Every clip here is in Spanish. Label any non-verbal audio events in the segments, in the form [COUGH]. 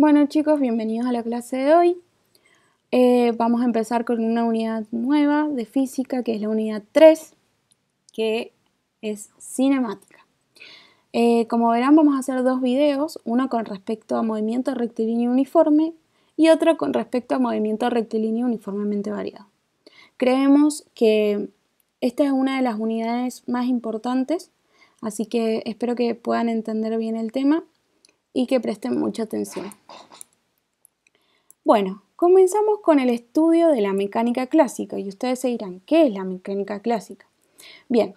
Bueno chicos, bienvenidos a la clase de hoy. Eh, vamos a empezar con una unidad nueva de física, que es la unidad 3, que es cinemática. Eh, como verán, vamos a hacer dos videos, uno con respecto a movimiento rectilíneo uniforme y otro con respecto a movimiento rectilíneo uniformemente variado. Creemos que esta es una de las unidades más importantes, así que espero que puedan entender bien el tema y que presten mucha atención. Bueno, comenzamos con el estudio de la mecánica clásica y ustedes se dirán, ¿qué es la mecánica clásica? Bien,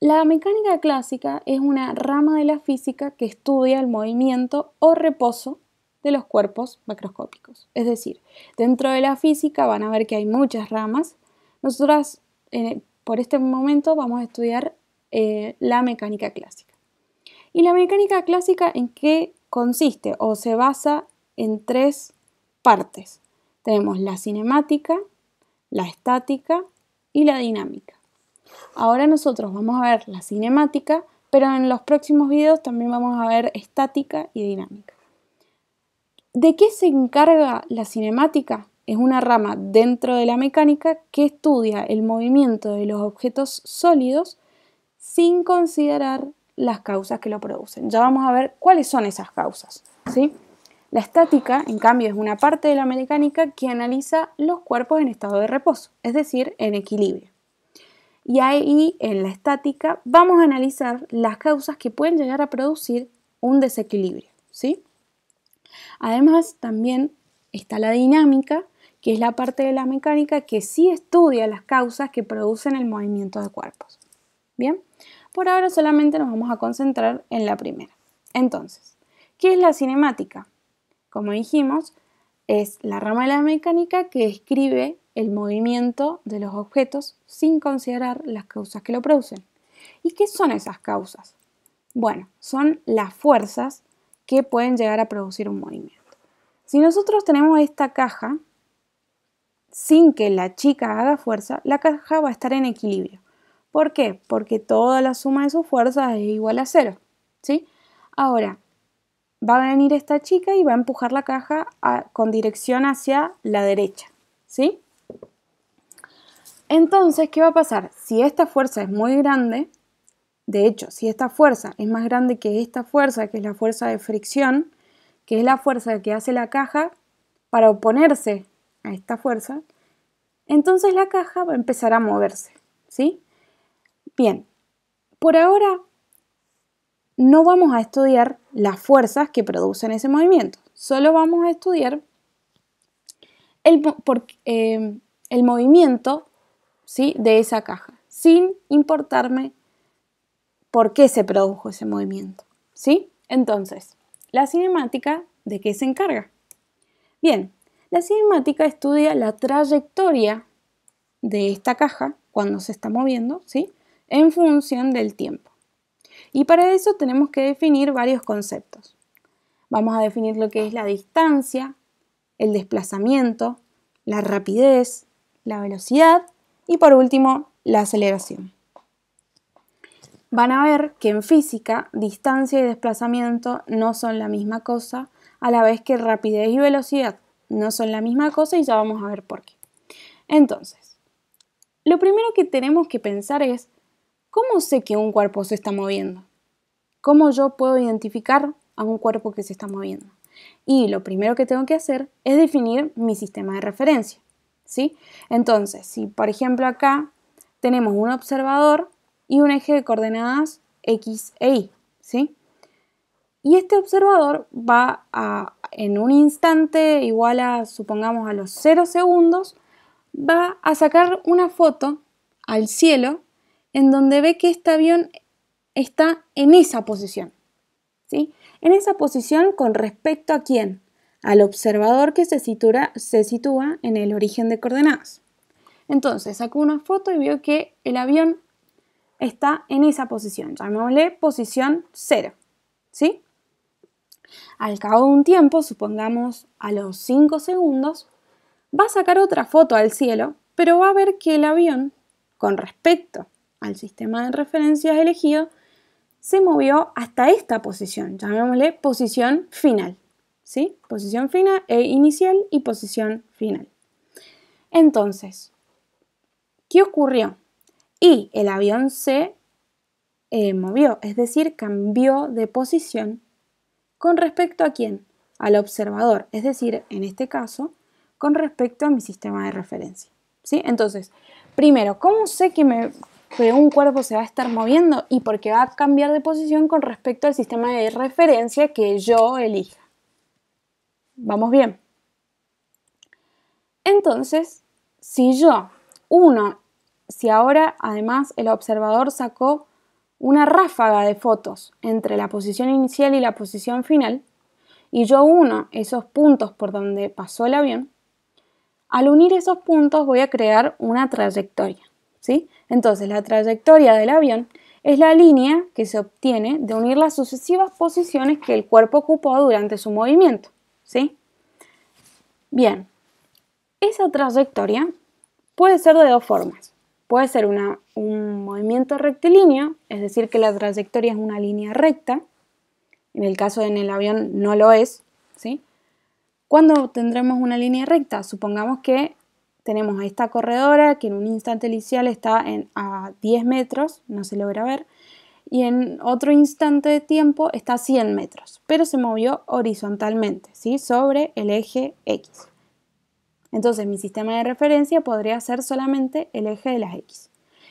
la mecánica clásica es una rama de la física que estudia el movimiento o reposo de los cuerpos macroscópicos. Es decir, dentro de la física van a ver que hay muchas ramas. Nosotras por este momento vamos a estudiar eh, la mecánica clásica. ¿Y la mecánica clásica en qué consiste o se basa en tres partes? Tenemos la cinemática, la estática y la dinámica. Ahora nosotros vamos a ver la cinemática, pero en los próximos videos también vamos a ver estática y dinámica. ¿De qué se encarga la cinemática? Es una rama dentro de la mecánica que estudia el movimiento de los objetos sólidos sin considerar las causas que lo producen. Ya vamos a ver cuáles son esas causas. ¿sí? La estática, en cambio, es una parte de la mecánica que analiza los cuerpos en estado de reposo, es decir, en equilibrio. Y ahí, en la estática, vamos a analizar las causas que pueden llegar a producir un desequilibrio. ¿sí? Además, también está la dinámica, que es la parte de la mecánica que sí estudia las causas que producen el movimiento de cuerpos. Bien, por ahora solamente nos vamos a concentrar en la primera. Entonces, ¿qué es la cinemática? Como dijimos, es la rama de la mecánica que escribe el movimiento de los objetos sin considerar las causas que lo producen. ¿Y qué son esas causas? Bueno, son las fuerzas que pueden llegar a producir un movimiento. Si nosotros tenemos esta caja, sin que la chica haga fuerza, la caja va a estar en equilibrio. ¿Por qué? Porque toda la suma de sus fuerzas es igual a cero. ¿sí? Ahora, va a venir esta chica y va a empujar la caja con dirección hacia la derecha. ¿sí? Entonces, ¿qué va a pasar? Si esta fuerza es muy grande, de hecho, si esta fuerza es más grande que esta fuerza, que es la fuerza de fricción, que es la fuerza que hace la caja para oponerse a esta fuerza, entonces la caja va a empezar a moverse, ¿sí? Bien, por ahora no vamos a estudiar las fuerzas que producen ese movimiento, solo vamos a estudiar el, em, el movimiento ¿sí? de esa caja, sin importarme por qué se produjo ese movimiento. ¿sí? Entonces, la cinemática, ¿de qué se encarga? Bien, la cinemática estudia la trayectoria de esta caja cuando se está moviendo, ¿sí? en función del tiempo. Y para eso tenemos que definir varios conceptos. Vamos a definir lo que es la distancia, el desplazamiento, la rapidez, la velocidad y por último la aceleración. Van a ver que en física distancia y desplazamiento no son la misma cosa, a la vez que rapidez y velocidad no son la misma cosa y ya vamos a ver por qué. Entonces, lo primero que tenemos que pensar es ¿Cómo sé que un cuerpo se está moviendo? ¿Cómo yo puedo identificar a un cuerpo que se está moviendo? Y lo primero que tengo que hacer es definir mi sistema de referencia. ¿sí? Entonces, si por ejemplo acá tenemos un observador y un eje de coordenadas X e Y, ¿sí? Y este observador va a, en un instante, igual a, supongamos, a los 0 segundos, va a sacar una foto al cielo en donde ve que este avión está en esa posición. ¿sí? En esa posición con respecto a quién? Al observador que se, sitúa en el origen de coordenadas. Entonces sacó una foto y vio que el avión está en esa posición, llamémosle posición 0. ¿sí? Al cabo de un tiempo, supongamos a los 5 segundos, va a sacar otra foto al cielo, pero va a ver que el avión, con respecto al sistema de referencias elegido, se movió hasta esta posición, llamémosle posición final. ¿Sí? Posición final e inicial y posición final. Entonces, ¿qué ocurrió? Y el avión se eh, movió, es decir, cambió de posición con respecto a quién? Al observador, es decir, en este caso, con respecto a mi sistema de referencia. ¿Sí? Entonces, primero, ¿cómo sé que, me, que un cuerpo se va a estar moviendo y porque va a cambiar de posición con respecto al sistema de referencia que yo elija. ¿Vamos bien? Entonces, si yo, uno, si ahora además el observador sacó una ráfaga de fotos entre la posición inicial y la posición final, y yo uno esos puntos por donde pasó el avión, al unir esos puntos voy a crear una trayectoria. Entonces, la trayectoria del avión es la línea que se obtiene de unir las sucesivas posiciones que el cuerpo ocupó durante su movimiento, Bien, esa trayectoria puede ser de dos formas. Puede ser un movimiento rectilíneo, es decir, que la trayectoria es una línea recta. En el caso de en el avión no lo es. ¿sí? ¿Cuándo tendremos una línea recta? Supongamos que tenemos a esta corredora que en un instante inicial está en, a 10 metros, no se logra ver, y en otro instante de tiempo está a 100 metros, pero se movió horizontalmente, ¿sí? sobre el eje X. Entonces mi sistema de referencia podría ser solamente el eje de las X,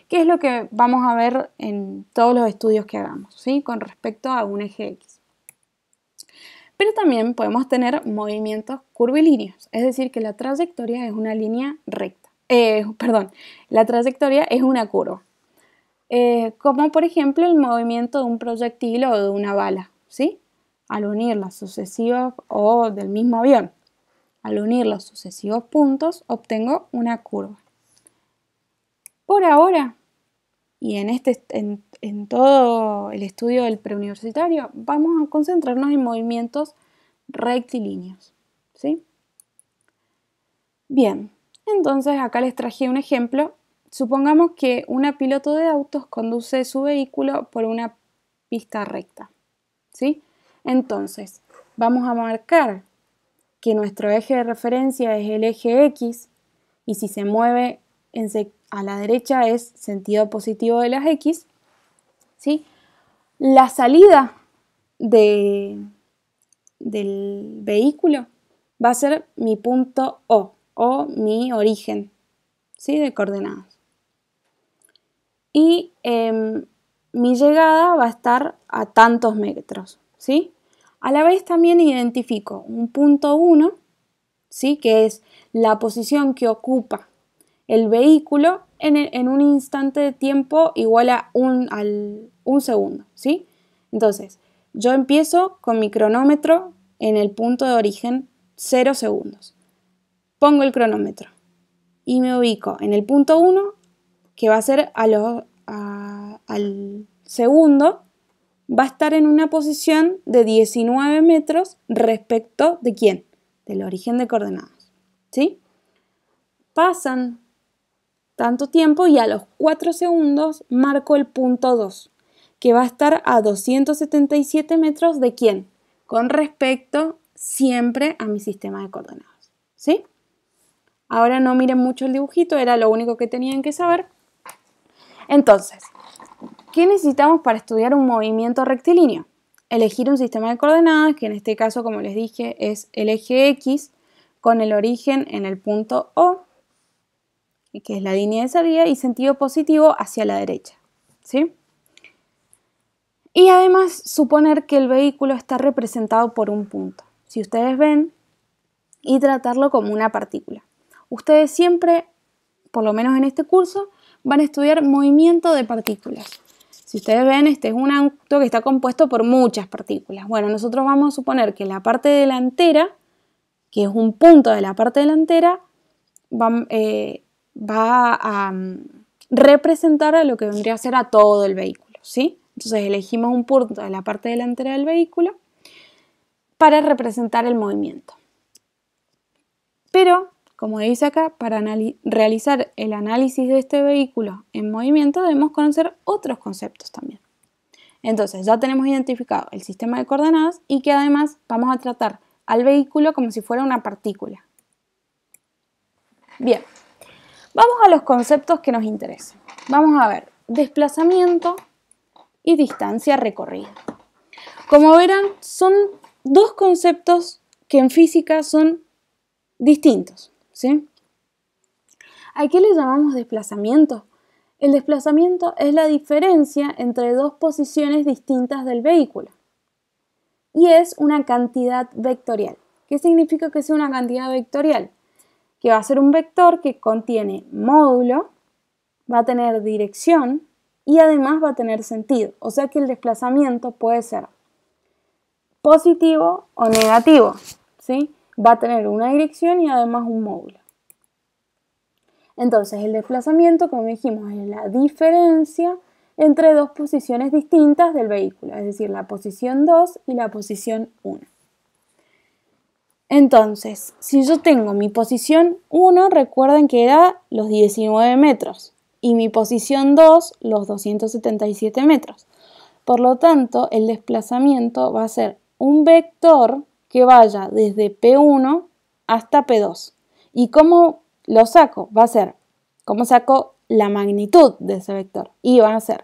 que es lo que vamos a ver en todos los estudios que hagamos ¿sí? con respecto a un eje X. Pero también podemos tener movimientos curvilíneos, es decir, que la trayectoria es una línea recta. Eh, perdón, la trayectoria es una curva. Eh, como por ejemplo el movimiento de un proyectil o de una bala, ¿sí? Al unir las sucesivas o del mismo avión. Al unir los sucesivos puntos obtengo una curva. Por ahora, y en este, en todo el estudio del preuniversitario, vamos a concentrarnos en movimientos rectilíneos. ¿sí? Bien, entonces acá les traje un ejemplo. Supongamos que una piloto de autos conduce su vehículo por una pista recta. ¿sí? Entonces, vamos a marcar que nuestro eje de referencia es el eje X y si se mueve a la derecha es sentido positivo de las X ¿sí? La salida del vehículo va a ser mi punto O o mi origen ¿sí? de coordenadas. Y em, mi llegada va a estar a tantos metros. ¿sí? A la vez también identifico un punto 1, ¿sí? que es la posición que ocupa el vehículo en, un instante de tiempo igual a un, un segundo, ¿sí? Entonces, yo empiezo con mi cronómetro en el punto de origen 0 segundos. Pongo el cronómetro y me ubico en el punto 1, que va a ser al segundo, va a estar en una posición de 19 metros respecto de quién? Del origen de coordenadas. ¿Sí? Pasan tanto tiempo y a los 4 segundos marco el punto 2, que va a estar a 277 metros de quién? Con respecto siempre a mi sistema de coordenadas. ¿Sí? Ahora no miren mucho el dibujito, era lo único que tenían que saber. Entonces, ¿qué necesitamos para estudiar un movimiento rectilíneo? Elegir un sistema de coordenadas, que en este caso, como les dije, es el eje X, con el origen en el punto O que es la línea de salida, y sentido positivo hacia la derecha. ¿sí? Y además suponer que el vehículo está representado por un punto, si ustedes ven, y tratarlo como una partícula. Ustedes siempre, por lo menos en este curso, van a estudiar movimiento de partículas. Si ustedes ven, este es un auto que está compuesto por muchas partículas. Bueno, nosotros vamos a suponer que la parte delantera, que es un punto de la parte delantera, va, eh, va a mm, representar a lo que vendría a ser a todo el vehículo, ¿sí? Entonces elegimos un punto de la parte delantera del vehículo para representar el movimiento. Pero, como dice acá, para realizar el análisis de este vehículo en movimiento debemos conocer otros conceptos también. Entonces ya tenemos identificado el sistema de coordenadas y que además vamos a tratar al vehículo como si fuera una partícula. Bien, Vamos a los conceptos que nos interesan. Vamos a ver desplazamiento y distancia recorrida. Como verán, son dos conceptos que en física son distintos. ¿sí? ¿A qué le llamamos desplazamiento? El desplazamiento es la diferencia entre dos posiciones distintas del vehículo y es una cantidad vectorial. ¿Qué significa que sea una cantidad vectorial? que va a ser un vector que contiene módulo, va a tener dirección y además va a tener sentido. O sea que el desplazamiento puede ser positivo o negativo. ¿sí? Va a tener una dirección y además un módulo. Entonces el desplazamiento, como dijimos, es la diferencia entre dos posiciones distintas del vehículo, es decir, la posición 2 y la posición 1. Entonces, si yo tengo mi posición 1, recuerden que era los 19 metros y mi posición 2, los 277 metros. Por lo tanto, el desplazamiento va a ser un vector que vaya desde P1 hasta P2. ¿Y cómo lo saco? Va a ser, ¿cómo saco la magnitud de ese vector? Y va a ser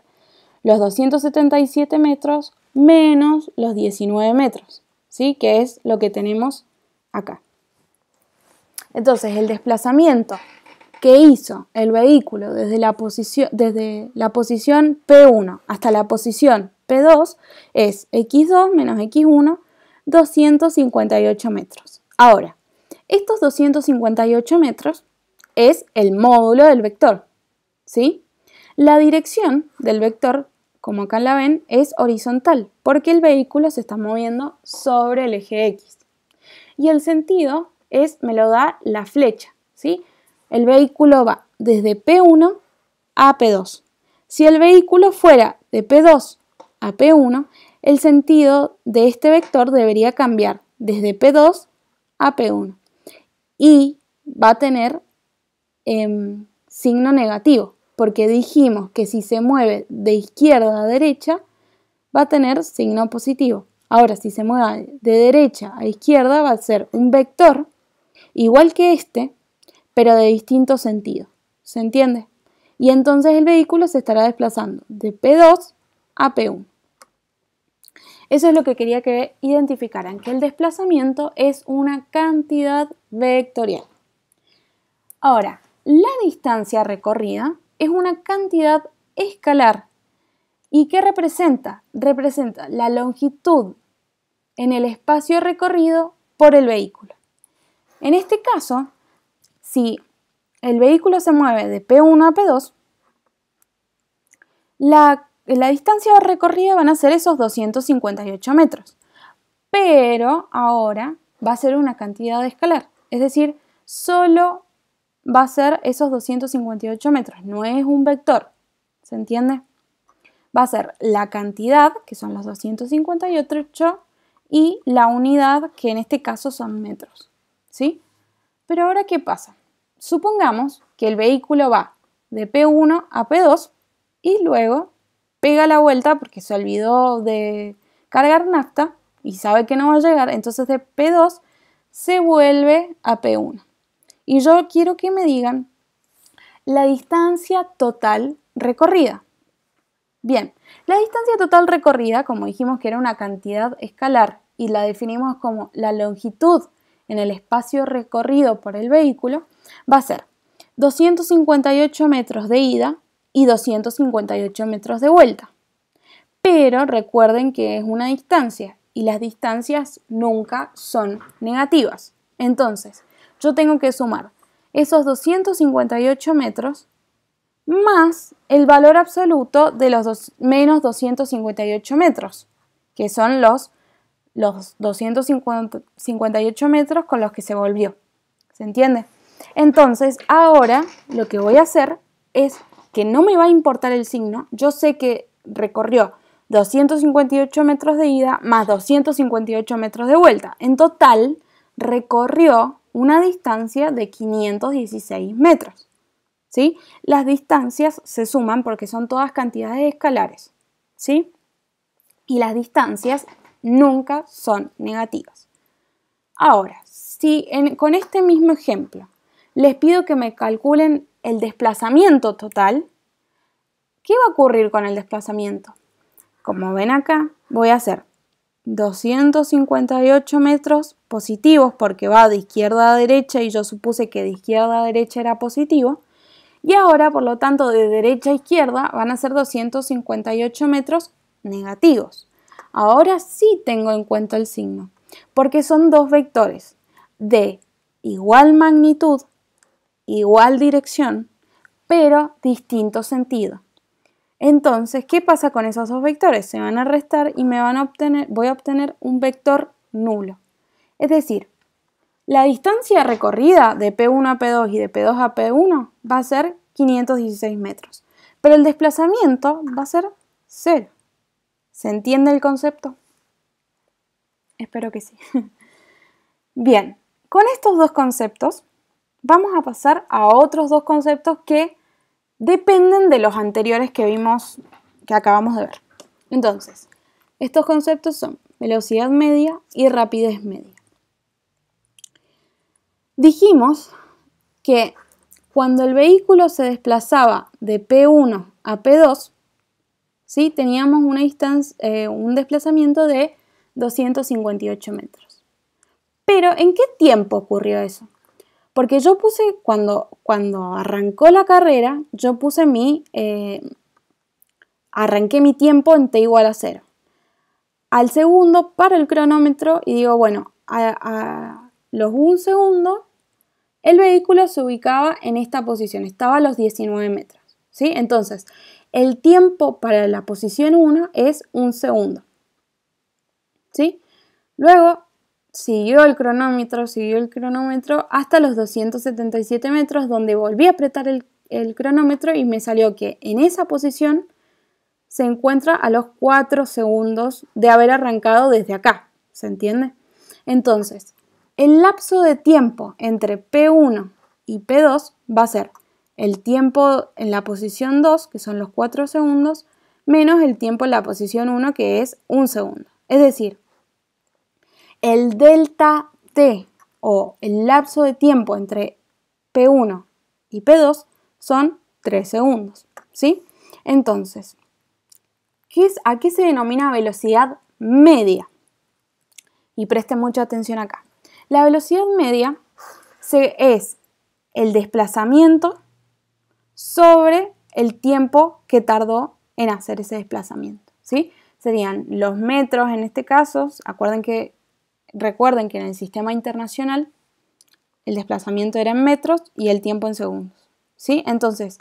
los 277 metros menos los 19 metros, ¿sí? Que es lo que tenemos acá. Entonces, el desplazamiento que hizo el vehículo desde la, posición, desde la posición P1 hasta la posición P2 es X2 menos X1, 258 metros. Ahora, estos 258 metros es el módulo del vector, ¿sí? La dirección del vector, como acá la ven, es horizontal, porque el vehículo se está moviendo sobre el eje X y el sentido es, me lo da la flecha, ¿sí? El vehículo va desde P1 a P2. Si el vehículo fuera de P2 a P1, el sentido de este vector debería cambiar desde P2 a P1 y va a tener em, signo negativo, porque dijimos que si se mueve de izquierda a derecha va a tener signo positivo. Ahora, si se mueve de derecha a izquierda, va a ser un vector igual que este, pero de distinto sentido. ¿Se entiende? Y entonces el vehículo se estará desplazando de P2 a P1. Eso es lo que quería que identificaran, que el desplazamiento es una cantidad vectorial. Ahora, la distancia recorrida es una cantidad escalar. ¿Y qué representa? Representa la longitud en el espacio recorrido por el vehículo. En este caso, si el vehículo se mueve de P1 a P2, la, distancia recorrida van a ser esos 258 metros. Pero ahora va a ser una cantidad de escalar, es decir, solo va a ser esos 258 metros, no es un vector, ¿se entiende? Va a ser la cantidad, que son los 258, y la unidad, que en este caso son metros. ¿sí? Pero ahora, ¿qué pasa? Supongamos que el vehículo va de P1 a P2 y luego pega la vuelta porque se olvidó de cargar nafta y sabe que no va a llegar, entonces de P2 se vuelve a P1. Y yo quiero que me digan la distancia total recorrida. Bien, la distancia total recorrida, como dijimos que era una cantidad escalar y la definimos como la longitud en el espacio recorrido por el vehículo, va a ser 258 metros de ida y 258 metros de vuelta. Pero recuerden que es una distancia y las distancias nunca son negativas. Entonces, yo tengo que sumar esos 258 metros más el valor absoluto de los menos 258 metros, que son los, los 258 metros con los que se volvió. ¿Se entiende? Entonces, ahora lo que voy a hacer es que no me va a importar el signo, yo sé que recorrió 258 metros de ida más 258 metros de vuelta. En total, recorrió una distancia de 516 metros. ¿sí? Las distancias se suman porque son todas cantidades escalares, ¿sí? Y las distancias nunca son negativas. Ahora, si con este mismo ejemplo les pido que me calculen el desplazamiento total, ¿qué va a ocurrir con el desplazamiento? Como ven acá, voy a hacer 258 metros positivos porque va de izquierda a derecha y yo supuse que de izquierda a derecha era positivo. Y ahora, por lo tanto, de derecha a izquierda van a ser 258 metros negativos. Ahora sí tengo en cuenta el signo, porque son dos vectores de igual magnitud, igual dirección, pero distinto sentido. Entonces, ¿qué pasa con esos dos vectores? Se van a restar y me van a obtener, voy a obtener un vector nulo. Es decir, la distancia recorrida de P1 a P2 y de P2 a P1 va a ser 516 metros, pero el desplazamiento va a ser 0. ¿Se entiende el concepto? Espero que sí. [LAUGHS] Bien, con estos dos conceptos vamos a pasar a otros dos conceptos que dependen de los anteriores que vimos, que acabamos de ver. Entonces, estos conceptos son velocidad media y rapidez media. Dijimos que cuando el vehículo se desplazaba de P1 a P2, ¿sí? teníamos una eh, un desplazamiento de 258 metros. Pero ¿en qué tiempo ocurrió eso? Porque yo puse, cuando, cuando arrancó la carrera, yo puse mi, eh, arranqué mi tiempo en T igual a cero. Al segundo paro el cronómetro y digo, bueno, a, los un segundo, el vehículo se ubicaba en esta posición, estaba a los 19 metros. ¿sí? Entonces, el tiempo para la posición 1 es un segundo. ¿sí? Luego siguió el cronómetro, siguió el cronómetro hasta los 277 metros, donde volví a apretar el, el cronómetro y me salió que en esa posición se encuentra a los 4 segundos de haber arrancado desde acá. ¿Se entiende? Entonces, el lapso de tiempo entre P1 y P2 va a ser el tiempo en la posición 2, que son los 4 segundos, menos el tiempo en la posición 1, que es 1 segundo. Es decir, el delta T o el lapso de tiempo entre P1 y P2 son 3 segundos. ¿sí? Entonces, ¿qué ¿a se denomina velocidad media? Y preste mucha atención acá. La velocidad media es el desplazamiento sobre el tiempo que tardó en hacer ese desplazamiento. ¿sí? Serían los metros en este caso. Acuerden que, recuerden que en el sistema internacional el desplazamiento era en metros y el tiempo en segundos. ¿sí? Entonces,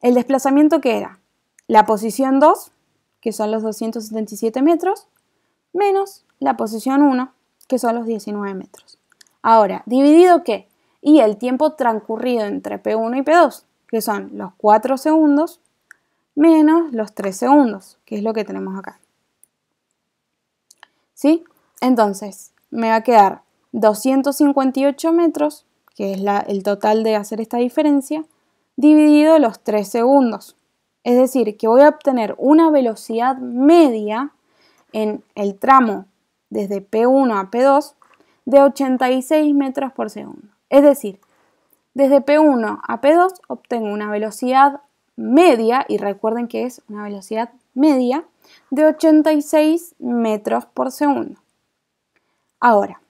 el desplazamiento que era la posición 2, que son los 277 metros, menos la posición 1, que son los 19 metros. Ahora, ¿dividido qué? Y el tiempo transcurrido entre P1 y P2, que son los 4 segundos menos los 3 segundos, que es lo que tenemos acá. ¿Sí? Entonces, me va a quedar 258 metros, que es el total de hacer esta diferencia, dividido los 3 segundos. Es decir, que voy a obtener una velocidad media en el tramo desde P1 a P2 de 86 metros por segundo. Es decir, desde P1 a P2 obtengo una velocidad media, y recuerden que es una velocidad media, de 86 metros por segundo. Ahora,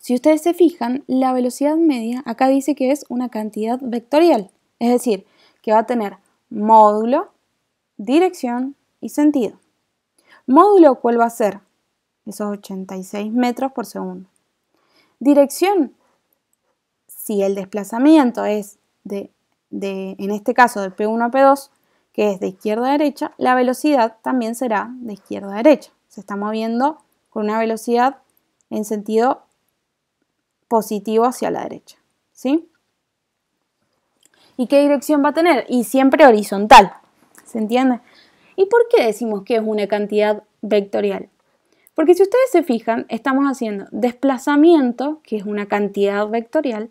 si ustedes se fijan, la velocidad media acá dice que es una cantidad vectorial, es decir, que va a tener módulo, dirección y sentido. Módulo cuál va a ser esos 86 metros por segundo. Dirección. Si el desplazamiento es de, en este caso de P1 a P2, que es de izquierda a derecha, la velocidad también será de izquierda a derecha. Se está moviendo con una velocidad en sentido positivo hacia la derecha. ¿Sí? ¿Y qué dirección va a tener? Y siempre horizontal. ¿Se entiende? ¿Y por qué decimos que es una cantidad vectorial? Porque si ustedes se fijan, estamos haciendo desplazamiento, que es una cantidad vectorial,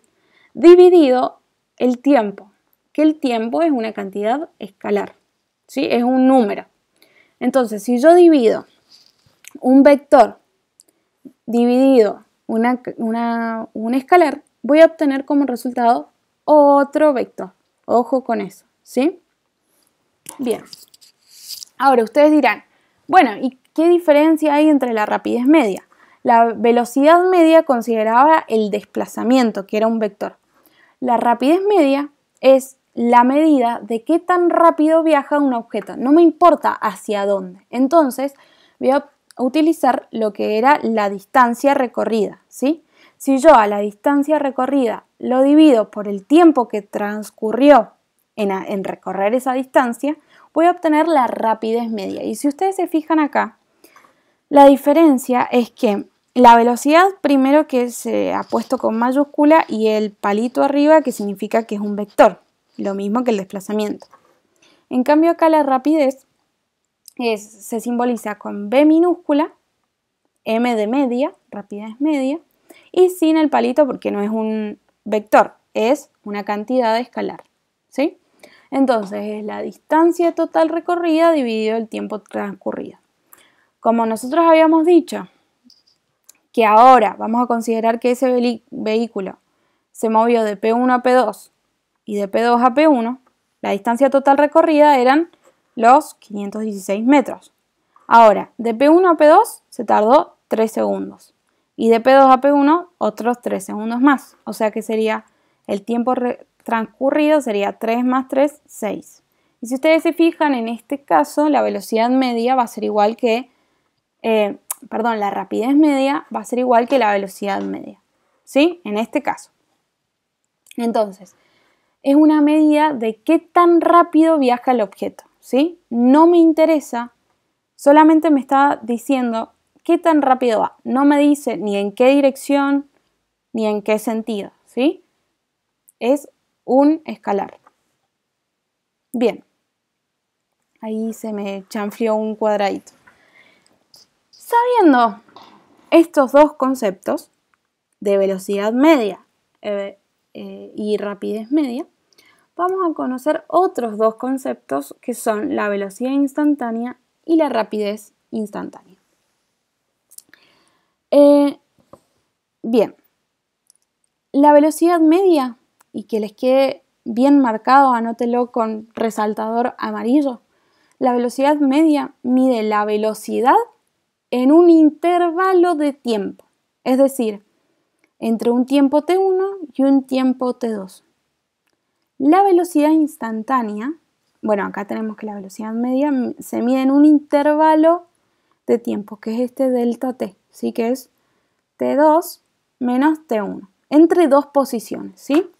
dividido el tiempo, que el tiempo es una cantidad escalar, ¿sí? es un número. Entonces, si yo divido un vector dividido un escalar, voy a obtener como resultado otro vector. Ojo con eso, ¿sí? Bien. Ahora ustedes dirán, bueno, ¿y qué diferencia hay entre la rapidez media? La velocidad media consideraba el desplazamiento, que era un vector. La rapidez media es la medida de qué tan rápido viaja un objeto. No me importa hacia dónde. Entonces, voy a utilizar lo que era la distancia recorrida, ¿sí? Si yo a la distancia recorrida lo divido por el tiempo que transcurrió en recorrer esa distancia, voy a obtener la rapidez media. Y si ustedes se fijan acá, la diferencia es que la velocidad primero que se ha puesto con mayúscula y el palito arriba que significa que es un vector, lo mismo que el desplazamiento. En cambio acá la rapidez se simboliza con B minúscula, M de media, rapidez media, y sin el palito porque no es un vector, es una cantidad escalar. ¿sí? Entonces es la distancia total recorrida dividido el tiempo transcurrido. Como nosotros habíamos dicho, que ahora vamos a considerar que ese vehículo se movió de P1 a P2 y de P2 a P1, la distancia total recorrida eran los 516 metros. Ahora, de P1 a P2 se tardó 3 segundos y de P2 a P1 otros 3 segundos más. O sea que sería el tiempo transcurrido sería 3 más 3, 6. Y si ustedes se fijan, en este caso la velocidad media va a ser igual que, eh, perdón, la rapidez media va a ser igual que la velocidad media, ¿sí? En este caso. Entonces, es una medida de qué tan rápido viaja el objeto, ¿sí? No me interesa, solamente me está diciendo qué tan rápido va. No me dice ni en qué dirección, ni en qué sentido, ¿sí? Es un escalar. Bien, ahí se me chanfrió un cuadradito. Sabiendo estos dos conceptos de velocidad media eh, eh, y rapidez media, vamos a conocer otros dos conceptos que son la velocidad instantánea y la rapidez instantánea. Eh, bien, la velocidad media y que les quede bien marcado, anótelo con resaltador amarillo. La velocidad media mide la velocidad en un intervalo de tiempo, es decir, entre un tiempo T1 y un tiempo T2. La velocidad instantánea, bueno, acá tenemos que la velocidad media se mide en un intervalo de tiempo, que es este delta T, ¿sí? que es T2 menos T1, entre dos posiciones, ¿sí?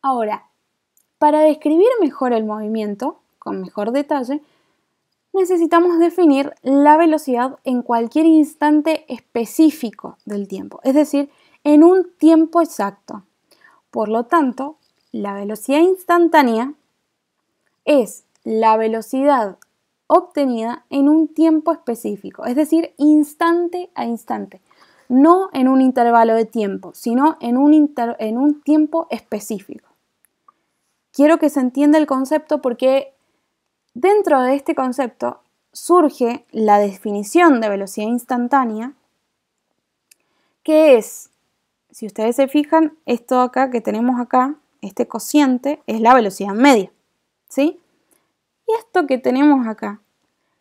Ahora, para describir mejor el movimiento, con mejor detalle, necesitamos definir la velocidad en cualquier instante específico del tiempo, es decir, en un tiempo exacto. Por lo tanto, la velocidad instantánea es la velocidad obtenida en un tiempo específico, es decir, instante a instante, no en un intervalo de tiempo, sino en un, tiempo específico quiero que se entienda el concepto porque dentro de este concepto surge la definición de velocidad instantánea, que es, si ustedes se fijan, esto acá que tenemos acá, este cociente, es la velocidad media. ¿Sí? Y esto que tenemos acá,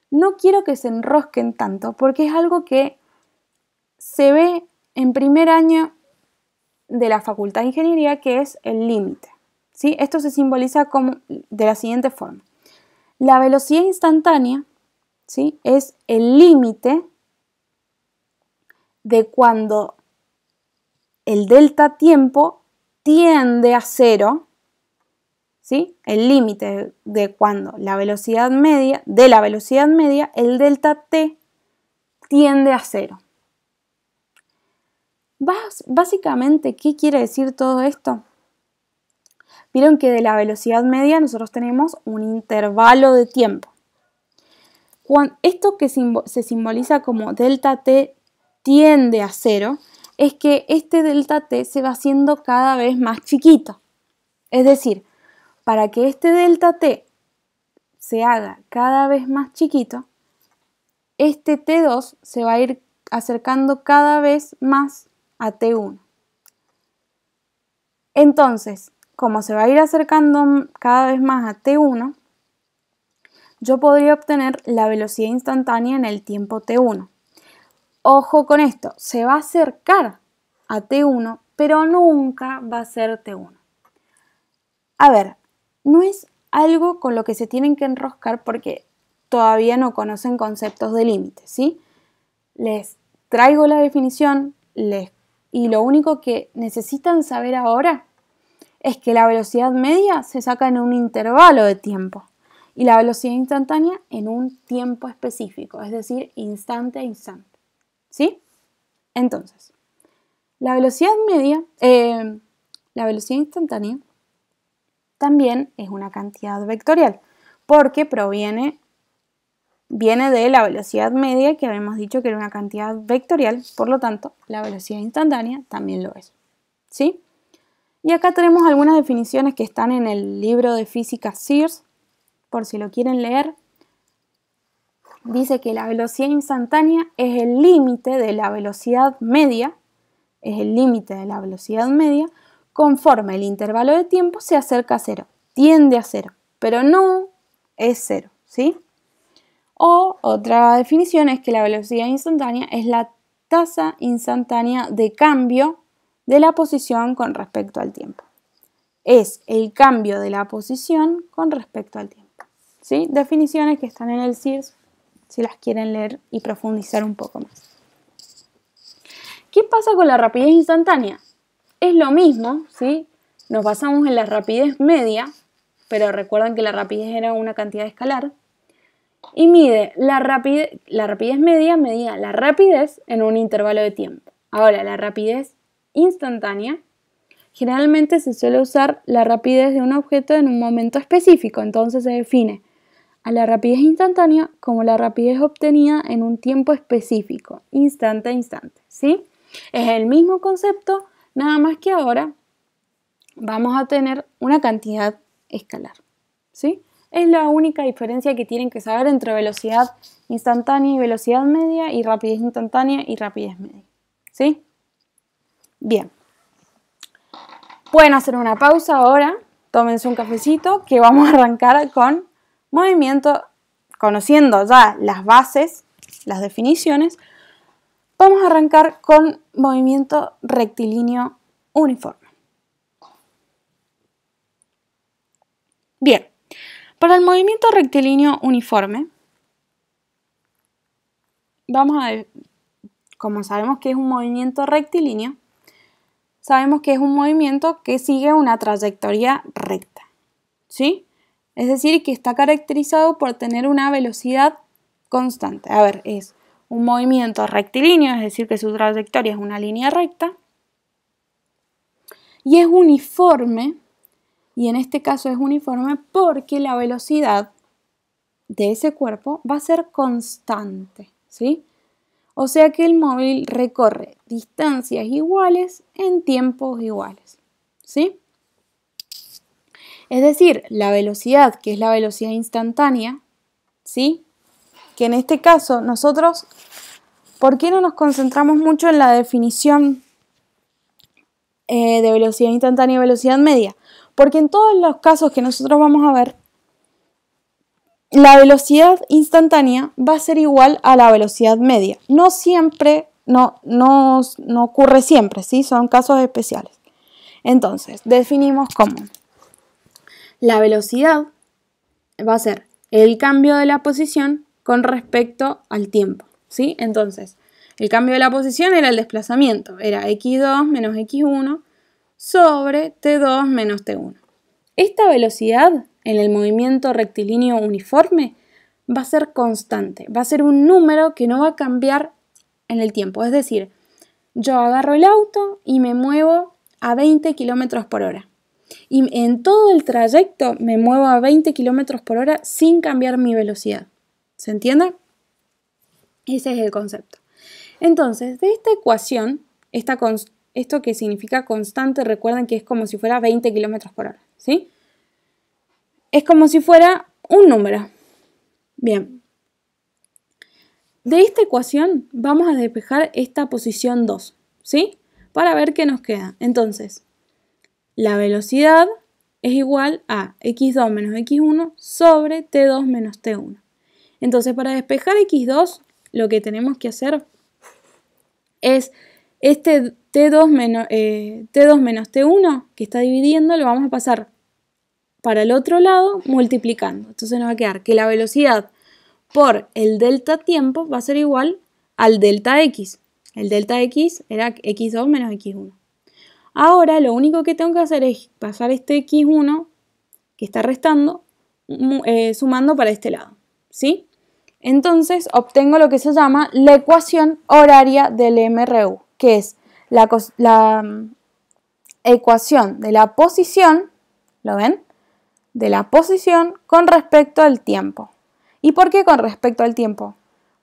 no quiero que se enrosquen tanto porque es algo que se ve en primer año de la Facultad de Ingeniería, que es el límite. Esto se simboliza como, de la siguiente forma. La velocidad instantánea ¿sí? es el límite de cuando el delta tiempo tiende a cero, ¿sí? El límite de cuando la velocidad media, de la velocidad media, el delta t tiende a cero. básicamente, ¿qué quiere decir todo esto? Vieron que de la velocidad media nosotros tenemos un intervalo de tiempo. Esto que se simboliza como delta t tiende a cero es que este delta t se va haciendo cada vez más chiquito. Es decir, para que este delta t se haga cada vez más chiquito, este t2 se va a ir acercando cada vez más a t1. Entonces, como se va a ir acercando cada vez más a T1, yo podría obtener la velocidad instantánea en el tiempo T1. Ojo con esto, se va a acercar a T1, pero nunca va a ser T1. A ver, no es algo con lo que se tienen que enroscar porque todavía no conocen conceptos de límite, ¿sí? Les traigo la definición les, y lo único que necesitan saber ahora es que la velocidad media se saca en un intervalo de tiempo y la velocidad instantánea en un tiempo específico, es decir, instante a instante. ¿Sí? Entonces, la velocidad media, eh, la velocidad instantánea, también es una cantidad vectorial, porque proviene viene de la velocidad media, que habíamos dicho que era una cantidad vectorial, por lo tanto, la velocidad instantánea también lo es. ¿Sí? Y acá tenemos algunas definiciones que están en el libro de física Sears, por si lo quieren leer. Dice que la velocidad instantánea es el límite de la velocidad media, es el límite de la velocidad media, conforme el intervalo de tiempo se acerca a cero, tiende a cero, pero no es cero, ¿sí? O otra definición es que la velocidad instantánea es la tasa instantánea de cambio de la posición con respecto al tiempo. Es el cambio de la posición con respecto al tiempo. ¿Sí? Definiciones que están en el CIRS si las quieren leer y profundizar un poco más. ¿Qué pasa con la rapidez instantánea? Es lo mismo, ¿sí? Nos basamos en la rapidez media, pero recuerden que la rapidez era una cantidad escalar, y mide la, rapidez la rapidez media, medía la rapidez en un intervalo de tiempo. Ahora, la rapidez instantánea, generalmente se suele usar la rapidez de un objeto en un momento específico, entonces se define a la rapidez instantánea como la rapidez obtenida en un tiempo específico, instante a instante, ¿sí? Es el mismo concepto, nada más que ahora vamos a tener una cantidad escalar, ¿sí? Es la única diferencia que tienen que saber entre velocidad instantánea y velocidad media y rapidez instantánea y rapidez media, ¿sí? Bien. Pueden hacer una pausa ahora, tómense un cafecito, que vamos a arrancar con movimiento, conociendo ya las bases, las definiciones. Vamos a arrancar con movimiento rectilíneo uniforme. Bien, para el movimiento rectilíneo uniforme, vamos a, como sabemos que es un movimiento rectilíneo, sabemos que es un movimiento que sigue una trayectoria recta, ¿sí? Es decir, que está caracterizado por tener una velocidad constante. A ver, es un movimiento rectilíneo, es decir, que su trayectoria es una línea recta, y es uniforme, y en este caso es uniforme porque la velocidad de ese cuerpo va a ser constante, ¿sí? O sea que el móvil recorre distancias iguales en tiempos iguales. ¿Sí? Es decir, la velocidad, que es la velocidad instantánea, ¿sí? Que en este caso nosotros, ¿por qué no nos concentramos mucho en la definición eh, de velocidad instantánea y velocidad media? Porque en todos los casos que nosotros vamos a ver, la velocidad instantánea va a ser igual a la velocidad media. No siempre, no, no, ocurre siempre, ¿sí? Son casos especiales. Entonces, definimos cómo. la velocidad va a ser el cambio de la posición con respecto al tiempo, ¿sí? Entonces, el cambio de la posición era el desplazamiento, era x2 menos x1 sobre t2 menos t1. Esta velocidad en el movimiento rectilíneo uniforme va a ser constante, va a ser un número que no va a cambiar en el tiempo. Es decir, yo agarro el auto y me muevo a 20 kilómetros por hora. Y en todo el trayecto me muevo a 20 kilómetros por hora sin cambiar mi velocidad. ¿Se entiende? Ese es el concepto. Entonces, de esta ecuación, esto que significa constante, recuerden que es como si fuera 20 kilómetros por hora. ¿Sí? es como si fuera un número. Bien. De esta ecuación vamos a despejar esta posición 2, ¿sí? Para ver qué nos queda. Entonces, la velocidad es igual a x2 menos x1 sobre t2 menos t1. Entonces, para despejar x2, lo que tenemos que hacer es este t2 menos, 2 eh, t1 que está dividiendo, lo vamos a pasar para el otro lado multiplicando. Entonces nos va a quedar que la velocidad por el delta tiempo va a ser igual al delta x. El delta x era x2 menos x1. Ahora lo único que tengo que hacer es pasar este x1 que está restando, eh, sumando para este lado. ¿sí? Entonces obtengo lo que se llama la ecuación horaria del MRU, que es la mm, ecuación de la posición, ¿lo ven? de la posición con respecto al tiempo. ¿Y por qué con respecto al tiempo?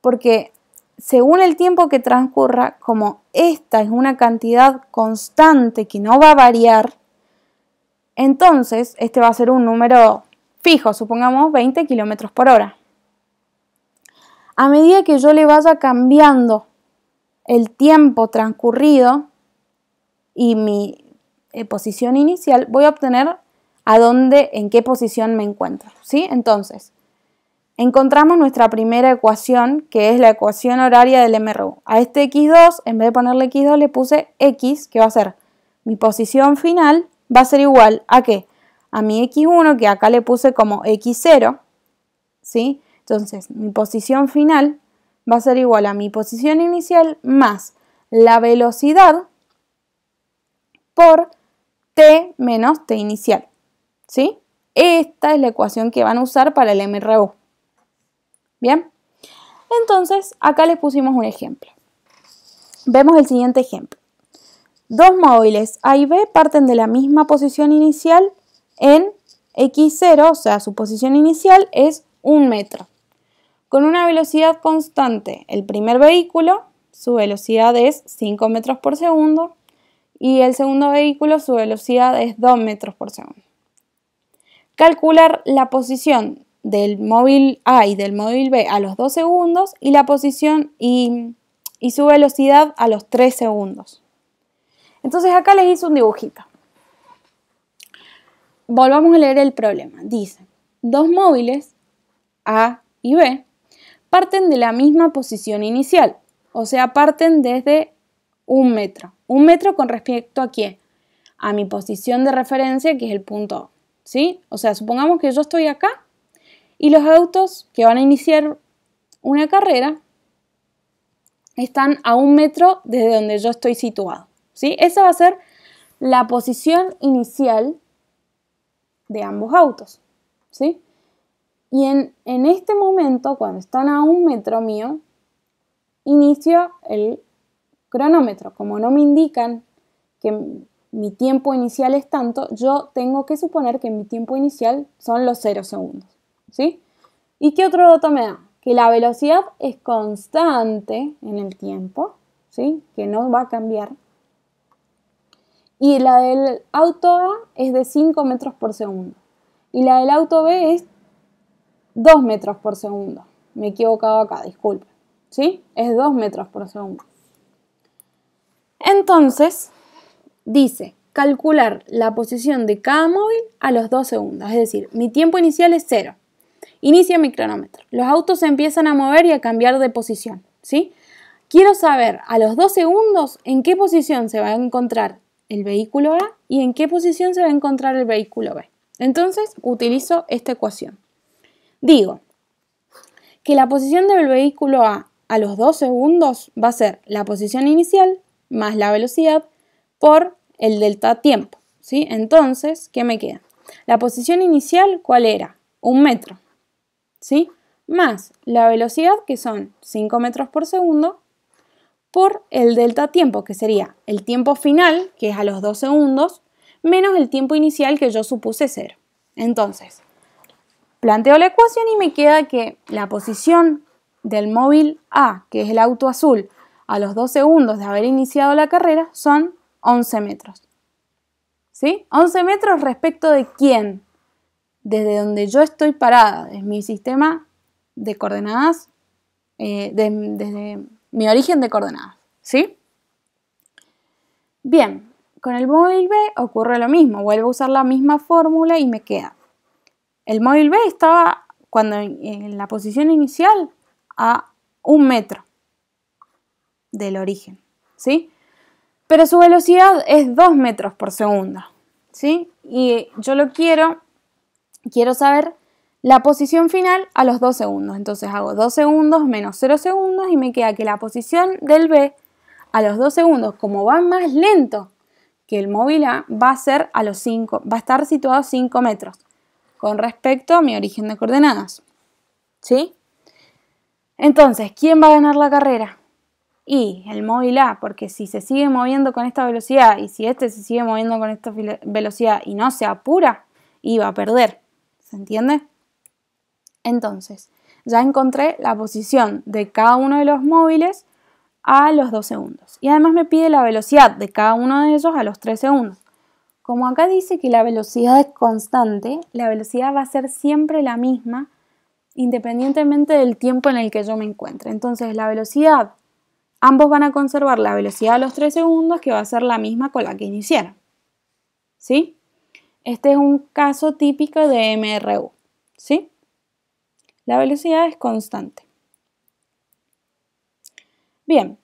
Porque según el tiempo que transcurra, como esta es una cantidad constante que no va a variar, entonces este va a ser un número fijo, supongamos 20 kilómetros por hora. A medida que yo le vaya cambiando el tiempo transcurrido y mi eh, posición inicial, voy a obtener a dónde, en qué posición me encuentro, ¿sí? Entonces, encontramos nuestra primera ecuación, que es la ecuación horaria del MRU. A este x2, en vez de ponerle x2, le puse x, que va a ser mi posición final, va a ser igual a qué? A mi x1, que acá le puse como x0, ¿sí? Entonces, mi posición final va a ser igual a mi posición inicial más la velocidad por t menos t inicial. ¿sí? Esta es la ecuación que van a usar para el MRU. ¿Bien? Entonces, acá les pusimos un ejemplo. Vemos el siguiente ejemplo. Dos móviles A y B parten de la misma posición inicial en x0, o sea, su posición inicial es un metro. Con una velocidad constante, el primer vehículo, su velocidad es 5 metros por segundo y el segundo vehículo, su velocidad es 2 metros por segundo calcular la posición del móvil A y del móvil B a los 2 segundos y la posición y, su velocidad a los 3 segundos. Entonces acá les hice un dibujito. Volvamos a leer el problema. Dice, dos móviles A y B parten de la misma posición inicial, o sea, parten desde un metro. Un metro con respecto a qué? A mi posición de referencia, que es el punto A. O sea, supongamos que yo estoy acá y los autos que van a iniciar una carrera están a un metro desde donde yo estoy situado, ¿sí? Esa va a ser la posición inicial de ambos autos, ¿sí? Y en, en este momento, cuando están a un metro mío, inicio el cronómetro. Como no me indican que mi tiempo inicial es tanto, yo tengo que suponer que mi tiempo inicial son los 0 segundos. ¿Sí? ¿Y qué otro dato me da? Que la velocidad es constante en el tiempo, ¿sí? Que no va a cambiar. Y la del auto A es de 5 metros por segundo. Y la del auto B es 2 metros por segundo. Me he equivocado acá, disculpe. ¿Sí? Es 2 metros por segundo. Entonces, dice calcular la posición de cada móvil a los 2 segundos, es decir, mi tiempo inicial es 0. Inicia mi cronómetro. Los autos se empiezan a mover y a cambiar de posición, ¿sí? Quiero saber a los 2 segundos en qué posición se va a encontrar el vehículo A y en qué posición se va a encontrar el vehículo B. Entonces utilizo esta ecuación. Digo que la posición del vehículo A a los 2 segundos va a ser la posición inicial más la velocidad por el delta tiempo. ¿sí? Entonces, ¿qué me queda? La posición inicial, ¿cuál era? Un metro. ¿sí? Más la velocidad, que son 5 metros por segundo, por el delta tiempo, que sería el tiempo final, que es a los 2 segundos, menos el tiempo inicial que yo supuse ser. Entonces, planteo la ecuación y me queda que la posición del móvil A, que es el auto azul, a los 2 segundos de haber iniciado la carrera, son 11 metros. ¿Sí? 11 metros respecto de quién? Desde donde yo estoy parada, es mi sistema de coordenadas, eh, desde mi origen de coordenadas. ¿Sí? Bien, con el móvil B ocurre lo mismo, vuelvo a usar la misma fórmula y me queda. El móvil B estaba cuando en la posición inicial a un metro del origen, ¿sí? pero su velocidad es 2 metros por segundo. ¿sí? Y yo lo quiero, quiero saber la posición final a los 2 segundos. Entonces hago 2 segundos menos 0 segundos y me queda que la posición del B a los 2 segundos, como va más lento que el móvil A, va a ser a los va a estar situado 5 metros con respecto a mi origen de coordenadas. ¿Sí? Entonces, ¿quién va a ganar la carrera? y el móvil A, porque si se sigue moviendo con esta velocidad y si este se sigue moviendo con esta velocidad y no se apura, iba a perder. ¿Se entiende? Entonces, ya encontré la posición de cada uno de los móviles a los 2 segundos. Y además me pide la velocidad de cada uno de ellos a los 3 segundos. Como acá dice que la velocidad es constante, la velocidad va a ser siempre la misma independientemente del tiempo en el que yo me encuentre. Entonces la velocidad Ambos van a conservar la velocidad de los 3 segundos que va a ser la misma con la que iniciaron. ¿Sí? Este es un caso típico de MRU. ¿Sí? La velocidad es constante. Bien,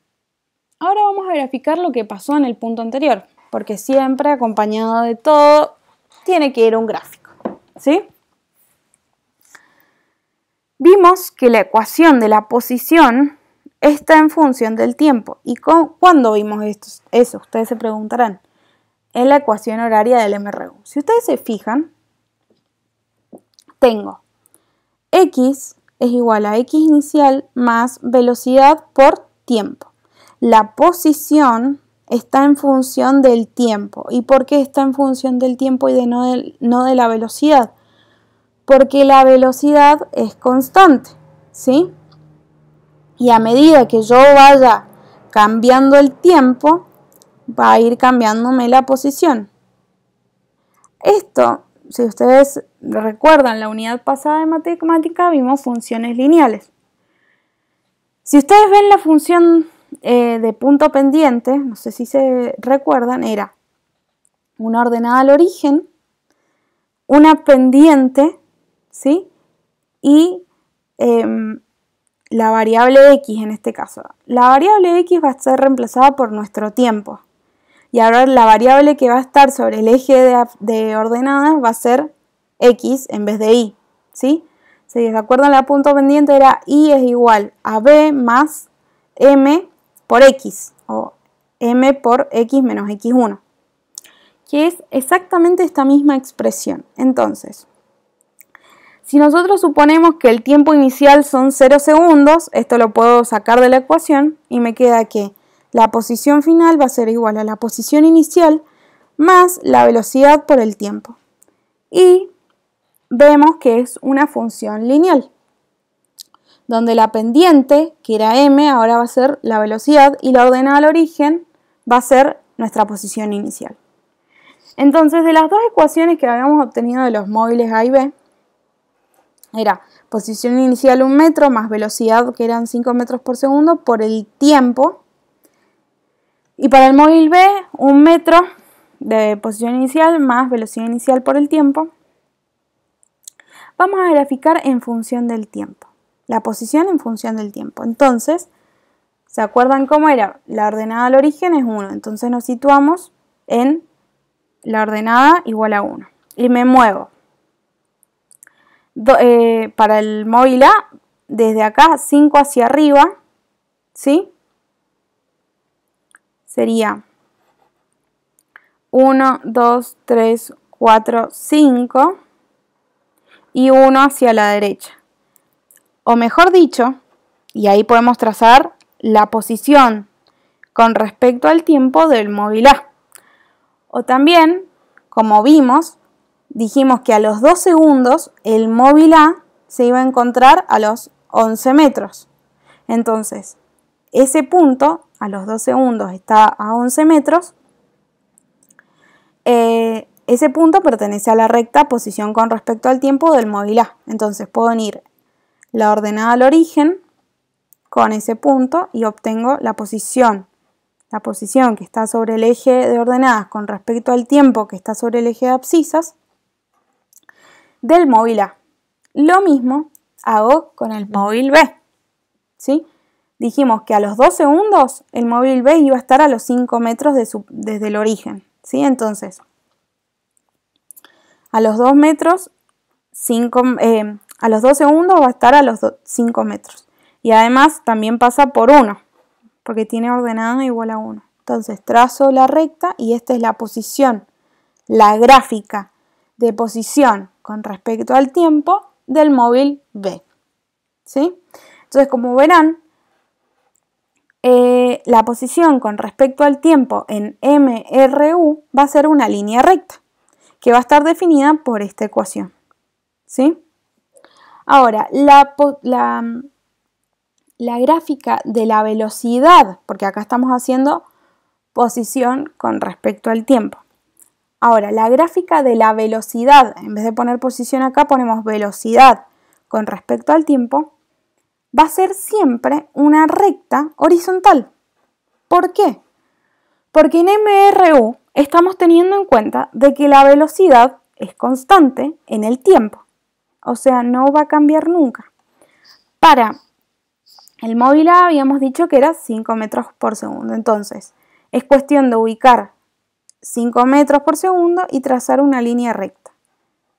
ahora vamos a graficar lo que pasó en el punto anterior, porque siempre acompañado de todo tiene que ir un gráfico. ¿Sí? Vimos que la ecuación de la posición está en función del tiempo. ¿Y con, cuándo vimos esto, eso? Ustedes se preguntarán. En la ecuación horaria del MRU. Si ustedes se fijan, tengo x es igual a x inicial más velocidad por tiempo. La posición está en función del tiempo. ¿Y por qué está en función del tiempo y no, de, no de la velocidad? Porque la velocidad es constante, ¿sí? Y a medida que yo vaya cambiando el tiempo, va a ir cambiándome la posición. Esto, si ustedes recuerdan la unidad pasada de matemática, vimos funciones lineales. Si ustedes ven la función eh, de punto pendiente, no sé si se recuerdan, era una ordenada al origen, una pendiente, ¿sí? Y em, la variable x en este caso. La variable x va a ser reemplazada por nuestro tiempo. Y ahora la variable que va a estar sobre el eje de, ordenadas va a ser x en vez de y. ¿sí? Si se acuerdan, la punto pendiente era y es igual a b más m por x o m por x menos x1, que es exactamente esta misma expresión. Entonces, si nosotros suponemos que el tiempo inicial son 0 segundos, esto lo puedo sacar de la ecuación y me queda que la posición final va a ser igual a la posición inicial más la velocidad por el tiempo. Y vemos que es una función lineal, donde la pendiente, que era m, ahora va a ser la velocidad y la ordenada al origen va a ser nuestra posición inicial. Entonces, de las dos ecuaciones que habíamos obtenido de los móviles A y B, era posición inicial 1 metro más velocidad que eran 5 metros por segundo por el tiempo. Y para el móvil B, 1 metro de posición inicial más velocidad inicial por el tiempo. Vamos a graficar en función del tiempo, la posición en función del tiempo. Entonces, ¿se acuerdan cómo era? La ordenada al origen es 1, entonces nos situamos en la ordenada igual a 1. Y me muevo eh, para el móvil A desde acá 5 hacia arriba, ¿sí? Sería 1, 2, 3, 4, 5 y 1 hacia la derecha. O mejor dicho, y ahí podemos trazar la posición con respecto al tiempo del móvil A. O también, como vimos, dijimos que a los 2 segundos el móvil A se iba a encontrar a los 11 metros. Entonces, ese punto a los 2 segundos está a 11 metros. Eh, ese punto pertenece a la recta posición con respecto al tiempo del móvil A. Entonces puedo unir la ordenada al origen con ese punto y obtengo la posición. La posición que está sobre el eje de ordenadas con respecto al tiempo que está sobre el eje de abscisas del móvil A. Lo mismo hago con el móvil B. ¿sí? Dijimos que a los 2 segundos el móvil B iba a estar a los 5 metros desde el origen. ¿sí? Entonces, a los 2 metros, 5, eh, a los 2 segundos va a estar a los 5 metros. Y además también pasa por 1, porque tiene ordenada igual a 1. Entonces trazo la recta y esta es la posición, la gráfica de posición con respecto al tiempo del móvil B. ¿sí? Entonces, como verán, eh, la posición con respecto al tiempo en MRU va a ser una línea recta que va a estar definida por esta ecuación. ¿sí? Ahora, la gráfica de la velocidad, porque acá estamos haciendo posición con respecto al tiempo. Ahora, la gráfica de la velocidad, en vez de poner posición acá, ponemos velocidad con respecto al tiempo, va a ser siempre una recta horizontal. ¿Por qué? Porque en MRU estamos teniendo en cuenta de que la velocidad es constante en el tiempo, o sea, no va a cambiar nunca. Para el móvil A habíamos dicho que era 5 metros por segundo, entonces es cuestión de ubicar 5 metros por segundo y trazar una línea recta.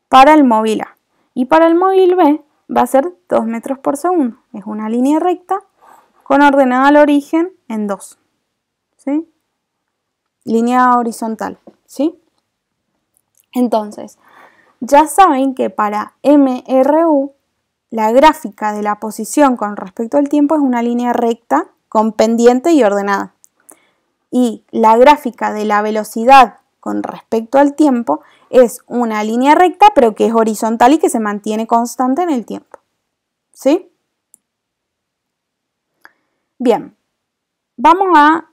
Para el móvil A. Y para el móvil B va a ser 2 metros por segundo. Es una línea recta con ordenada al origen en 2. ¿Sí? Línea horizontal. ¿Sí? Entonces, ya saben que para MRU la gráfica de la posición con respecto al tiempo es una línea recta con pendiente y ordenada y la gráfica de la velocidad con respecto al tiempo es una línea recta pero que es horizontal y que se mantiene constante en el tiempo. ¿Sí? Bien, vamos a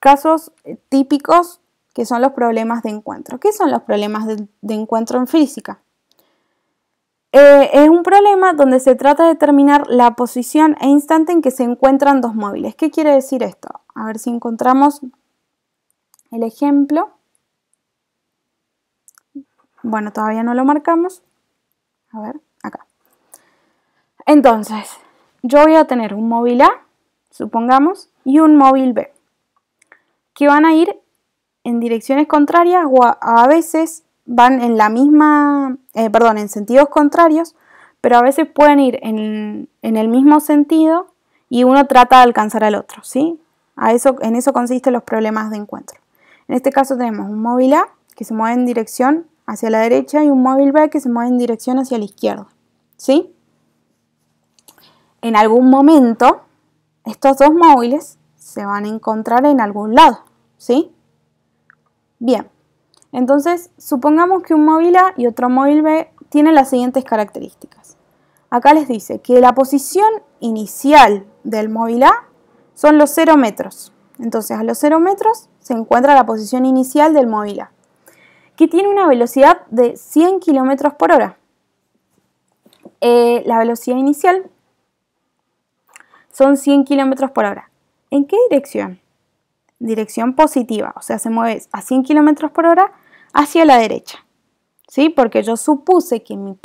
casos típicos que son los problemas de encuentro. ¿Qué son los problemas de, de encuentro en física? Eh, es un problema donde se trata de determinar la posición e instante en que se encuentran dos móviles. ¿Qué quiere decir esto? A ver si encontramos el ejemplo. Bueno, todavía no lo marcamos. A ver, acá. Entonces, yo voy a tener un móvil A, supongamos, y un móvil B, que van a ir en direcciones contrarias o a veces van en la misma, eh, perdón, en sentidos contrarios, pero a veces pueden ir en, el mismo sentido y uno trata de alcanzar al otro, ¿sí? A eso, en eso consisten los problemas de encuentro. En este caso tenemos un móvil A que se mueve en dirección hacia la derecha y un móvil B que se mueve en dirección hacia la izquierda, ¿sí? En algún momento estos dos móviles se van a encontrar en algún lado, ¿sí? Bien, entonces, supongamos que un móvil A y otro móvil B tienen las siguientes características. Acá les dice que la posición inicial del móvil A son los 0 metros. Entonces, a los 0 metros se encuentra la posición inicial del móvil A, que tiene una velocidad de 100 km por hora. Eh, la velocidad inicial son 100 km por hora. ¿En qué dirección? Dirección positiva, o sea, se mueve a 100 km por hora hacia la derecha, ¿sí? Porque yo supuse que mi,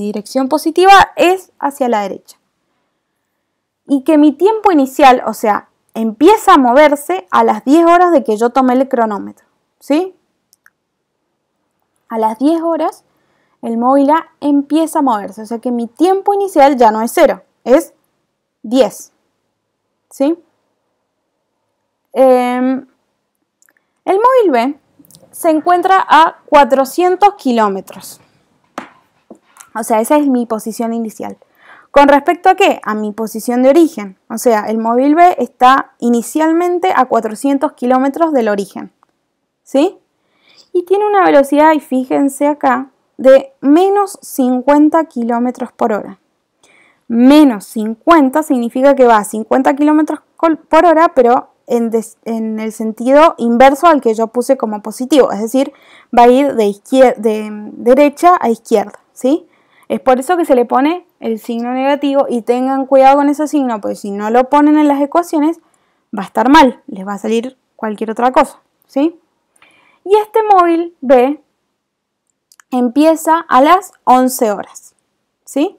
dirección positiva es hacia la derecha. Y que mi tiempo inicial, o sea, empieza a moverse a las 10 horas de que yo tomé el cronómetro, ¿sí? A las 10 horas el móvil A empieza a moverse, o sea que mi tiempo inicial ya no es 0, es 10, ¿sí? Em, el móvil B se encuentra a 400 kilómetros. O sea, esa es mi posición inicial. ¿Con respecto a qué? A mi posición de origen. O sea, el móvil B está inicialmente a 400 kilómetros del origen. ¿Sí? Y tiene una velocidad, y fíjense acá, de menos 50 kilómetros por hora. Menos 50 significa que va a 50 kilómetros por hora, pero en, el sentido inverso al que yo puse como positivo, es decir, va a ir de, de derecha a izquierda, ¿sí? Es por eso que se le pone el signo negativo y tengan cuidado con ese signo, porque si no lo ponen en las ecuaciones va a estar mal, les va a salir cualquier otra cosa, ¿sí? Y este móvil B empieza a las 11 horas, ¿sí?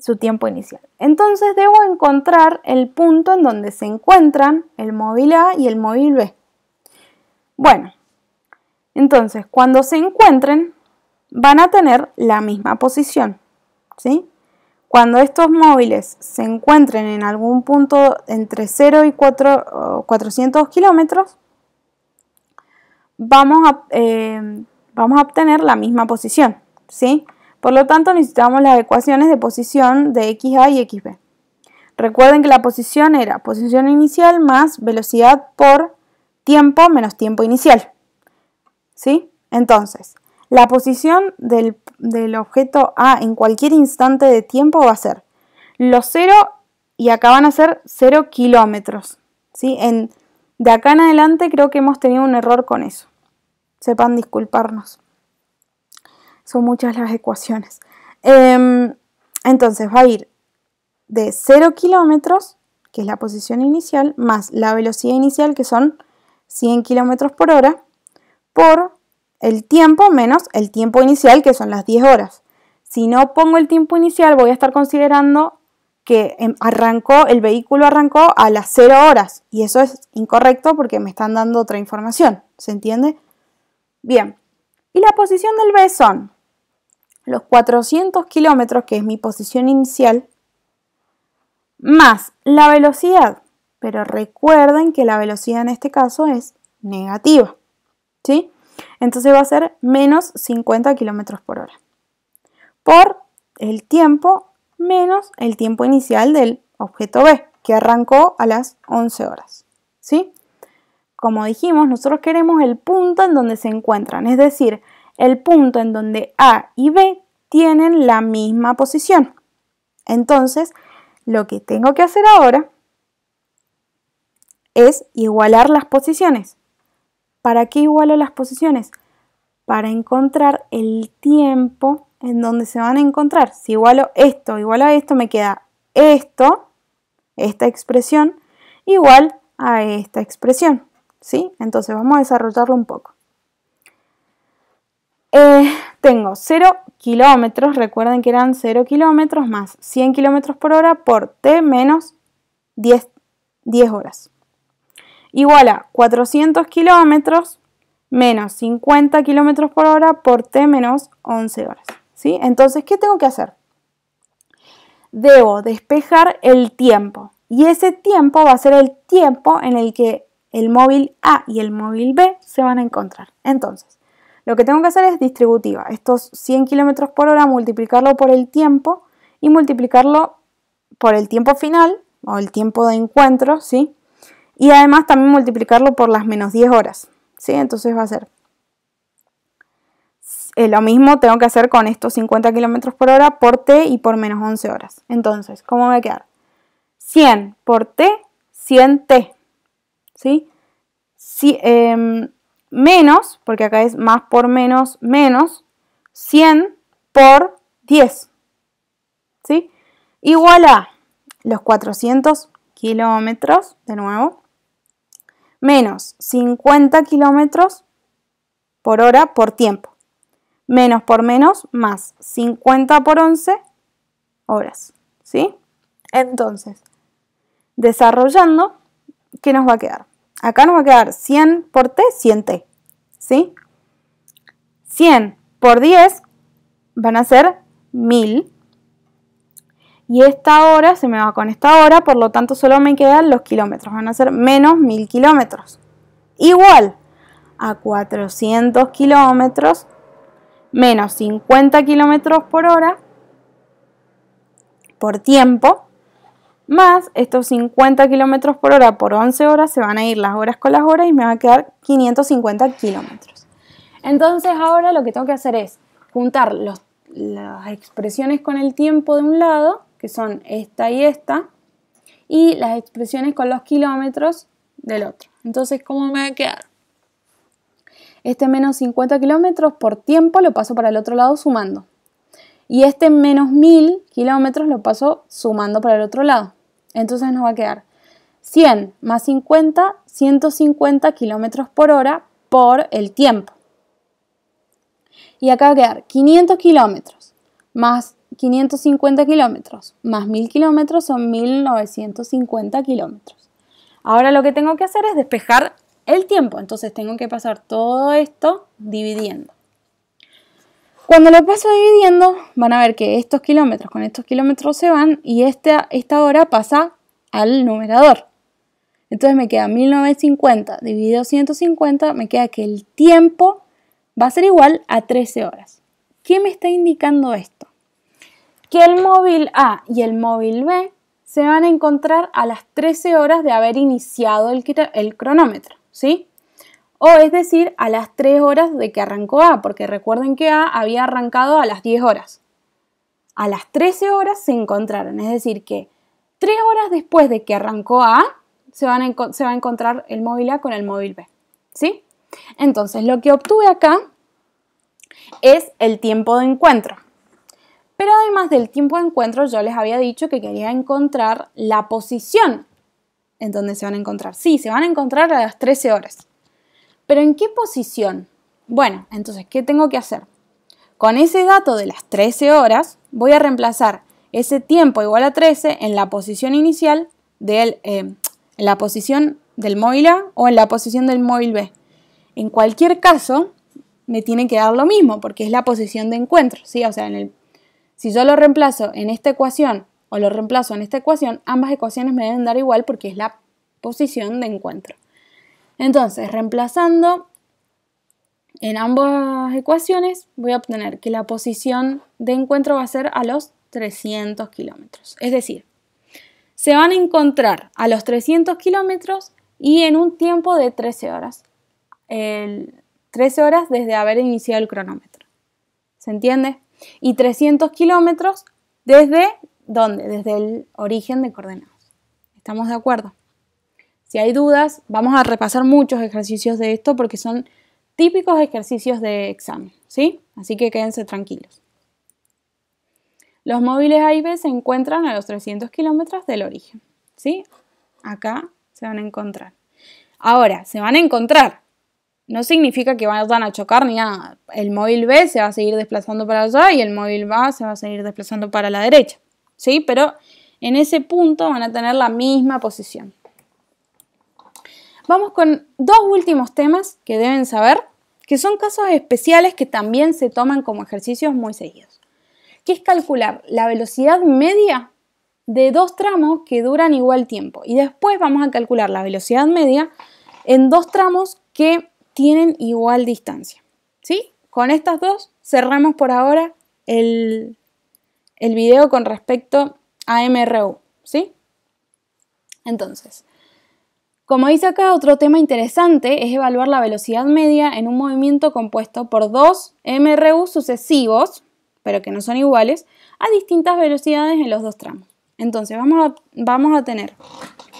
su tiempo inicial. Entonces debo encontrar el punto en donde se encuentran el móvil A y el móvil B. Bueno, entonces cuando se encuentren van a tener la misma posición, ¿sí? Cuando estos móviles se encuentren en algún punto entre 0 y 4, 400 kilómetros, vamos, eh, vamos, a obtener la misma posición, ¿sí? Por lo tanto, necesitamos las ecuaciones de posición de XA y XB. Recuerden que la posición era posición inicial más velocidad por tiempo menos tiempo inicial. ¿Sí? Entonces, la posición del, objeto A en cualquier instante de tiempo va a ser los 0 y acá van a ser 0 kilómetros. ¿Sí? de acá en adelante creo que hemos tenido un error con eso. Sepan disculparnos son muchas las ecuaciones. Em, entonces va a ir de 0 kilómetros, que es la posición inicial, más la velocidad inicial, que son 100 kilómetros por hora, por el tiempo menos el tiempo inicial, que son las 10 horas. Si no pongo el tiempo inicial, voy a estar considerando que em, arrancó, el vehículo arrancó a las 0 horas. Y eso es incorrecto porque me están dando otra información. ¿Se entiende? Bien. Y la posición del B son los 400 kilómetros, que es mi posición inicial, más la velocidad. Pero recuerden que la velocidad en este caso es negativa. ¿sí? Entonces va a ser menos 50 kilómetros por hora. Por el tiempo menos el tiempo inicial del objeto B, que arrancó a las 11 horas. ¿sí? Como dijimos, nosotros queremos el punto en donde se encuentran, es decir, el punto en donde A y B tienen la misma posición. Entonces, lo que tengo que hacer ahora es igualar las posiciones. ¿Para qué igualo las posiciones? Para encontrar el tiempo en donde se van a encontrar. Si igualo esto, igualo a esto, me queda esto, esta expresión, igual a esta expresión. ¿sí? Entonces vamos a desarrollarlo un poco. Eh, tengo 0 kilómetros, recuerden que eran 0 kilómetros más 100 kilómetros por hora por t menos 10, horas. Igual a 400 kilómetros menos 50 kilómetros por hora por t menos 11 horas. ¿sí? Entonces, ¿qué tengo que hacer? Debo despejar el tiempo. Y ese tiempo va a ser el tiempo en el que el móvil A y el móvil B se van a encontrar. Entonces, lo que tengo que hacer es distributiva. Estos 100 km por hora, multiplicarlo por el tiempo y multiplicarlo por el tiempo final o el tiempo de encuentro, ¿sí? Y además también multiplicarlo por las menos 10 horas, ¿sí? Entonces va a ser eh, lo mismo tengo que hacer con estos 50 km por hora por t y por menos 11 horas. Entonces, ¿cómo va a quedar? 100 por t, 100 t. ¿Sí? Si, eh, menos, porque acá es más por menos, menos, 100 por 10. ¿Sí? Igual a los 400 kilómetros, de nuevo, menos 50 kilómetros por hora por tiempo. Menos por menos, más 50 por 11 horas. ¿Sí? Entonces, desarrollando, ¿qué nos va a quedar? Acá nos va a quedar 100 por t, 100t. ¿Sí? 100 por 10 van a ser 1000. Y esta hora se me va con esta hora, por lo tanto solo me quedan los kilómetros. Van a ser menos 1000 kilómetros. Igual a 400 kilómetros menos 50 kilómetros por hora por tiempo más estos 50 kilómetros por hora por 11 horas se van a ir las horas con las horas y me va a quedar 550 kilómetros. Entonces ahora lo que tengo que hacer es juntar las expresiones con el tiempo de un lado, que son esta y esta, y las expresiones con los kilómetros del otro. Entonces, ¿cómo me va a quedar? Este menos 50 kilómetros por tiempo lo paso para el otro lado sumando. Y este menos 1000 kilómetros lo paso sumando para el otro lado. Entonces nos va a quedar 100 más 50, 150 kilómetros por hora por el tiempo. Y acá va a quedar 500 kilómetros más 550 kilómetros más 1000 kilómetros son 1950 kilómetros. Ahora lo que tengo que hacer es despejar el tiempo. Entonces tengo que pasar todo esto dividiendo. Cuando lo paso dividiendo, van a ver que estos kilómetros con estos kilómetros se van y esta, esta hora pasa al numerador. Entonces me queda 1950 dividido 150, me queda que el tiempo va a ser igual a 13 horas. ¿Qué me está indicando esto? Que el móvil A y el móvil B se van a encontrar a las 13 horas de haber iniciado el, el cronómetro, ¿sí? o es decir, a las 3 horas de que arrancó A, porque recuerden que A había arrancado a las 10 horas. A las 13 horas se encontraron, es decir, que 3 horas después de que arrancó A, se, se va a encontrar el móvil A con el móvil B. ¿Sí? Entonces, lo que obtuve acá es el tiempo de encuentro. Pero además del tiempo de encuentro, yo les había dicho que quería encontrar la posición en donde se van a encontrar. Sí, se van a encontrar a las 13 horas. Pero ¿en qué posición? Bueno, entonces, ¿qué tengo que hacer? Con ese dato de las 13 horas, voy a reemplazar ese tiempo igual a 13 en la posición inicial del, eh, en la posición del móvil A o en la posición del móvil B. En cualquier caso, me tiene que dar lo mismo porque es la posición de encuentro, O sea, si yo lo reemplazo en esta ecuación o lo reemplazo en esta ecuación, ambas ecuaciones me deben dar igual porque es la posición de encuentro. Entonces, reemplazando en ambas ecuaciones, voy a obtener que la posición de encuentro va a ser a los 300 kilómetros. Es decir, se van a encontrar a los 300 kilómetros y en un tiempo de 13 horas. 13 horas desde haber iniciado el cronómetro. ¿Se entiende? Y 300 kilómetros desde dónde? Desde el origen de coordenadas. ¿Estamos de acuerdo? Si hay dudas, vamos a repasar muchos ejercicios de esto porque son típicos ejercicios de examen, ¿sí? Así que quédense tranquilos. Los móviles A y B se encuentran a los 300 kilómetros del origen, ¿sí? Acá se van a encontrar. Ahora, se van a encontrar. No significa que van a chocar ni nada. El móvil B se va a seguir desplazando para allá y el móvil A se va a seguir desplazando para la derecha, ¿sí? Pero en ese punto van a tener la misma posición. Vamos con dos últimos temas que deben saber, que son casos especiales que también se toman como ejercicios muy seguidos, que es calcular la velocidad media de dos tramos que duran igual tiempo y después vamos a calcular la velocidad media en dos tramos que tienen igual distancia. ¿Sí? Con estas dos cerramos por ahora el, el video con respecto a MRU. ¿Sí? Entonces, como dice acá, otro tema interesante es evaluar la velocidad media en un movimiento compuesto por dos MRU sucesivos, pero que no son iguales, a distintas velocidades en los dos tramos. Entonces vamos a, vamos a tener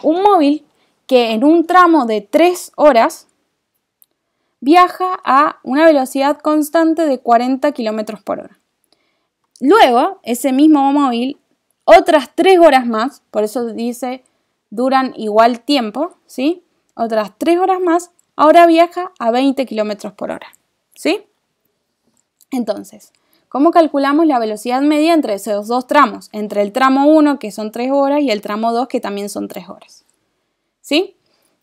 un móvil que en un tramo de 3 horas viaja a una velocidad constante de 40 km por hora. Luego, ese mismo móvil, otras 3 horas más, por eso dice duran igual tiempo, ¿sí? Otras tres horas más, ahora viaja a 20 km por hora, ¿sí? Entonces, ¿cómo calculamos la velocidad media entre esos dos tramos? Entre el tramo 1, que son 3 horas, y el tramo 2, que también son 3 horas, ¿sí?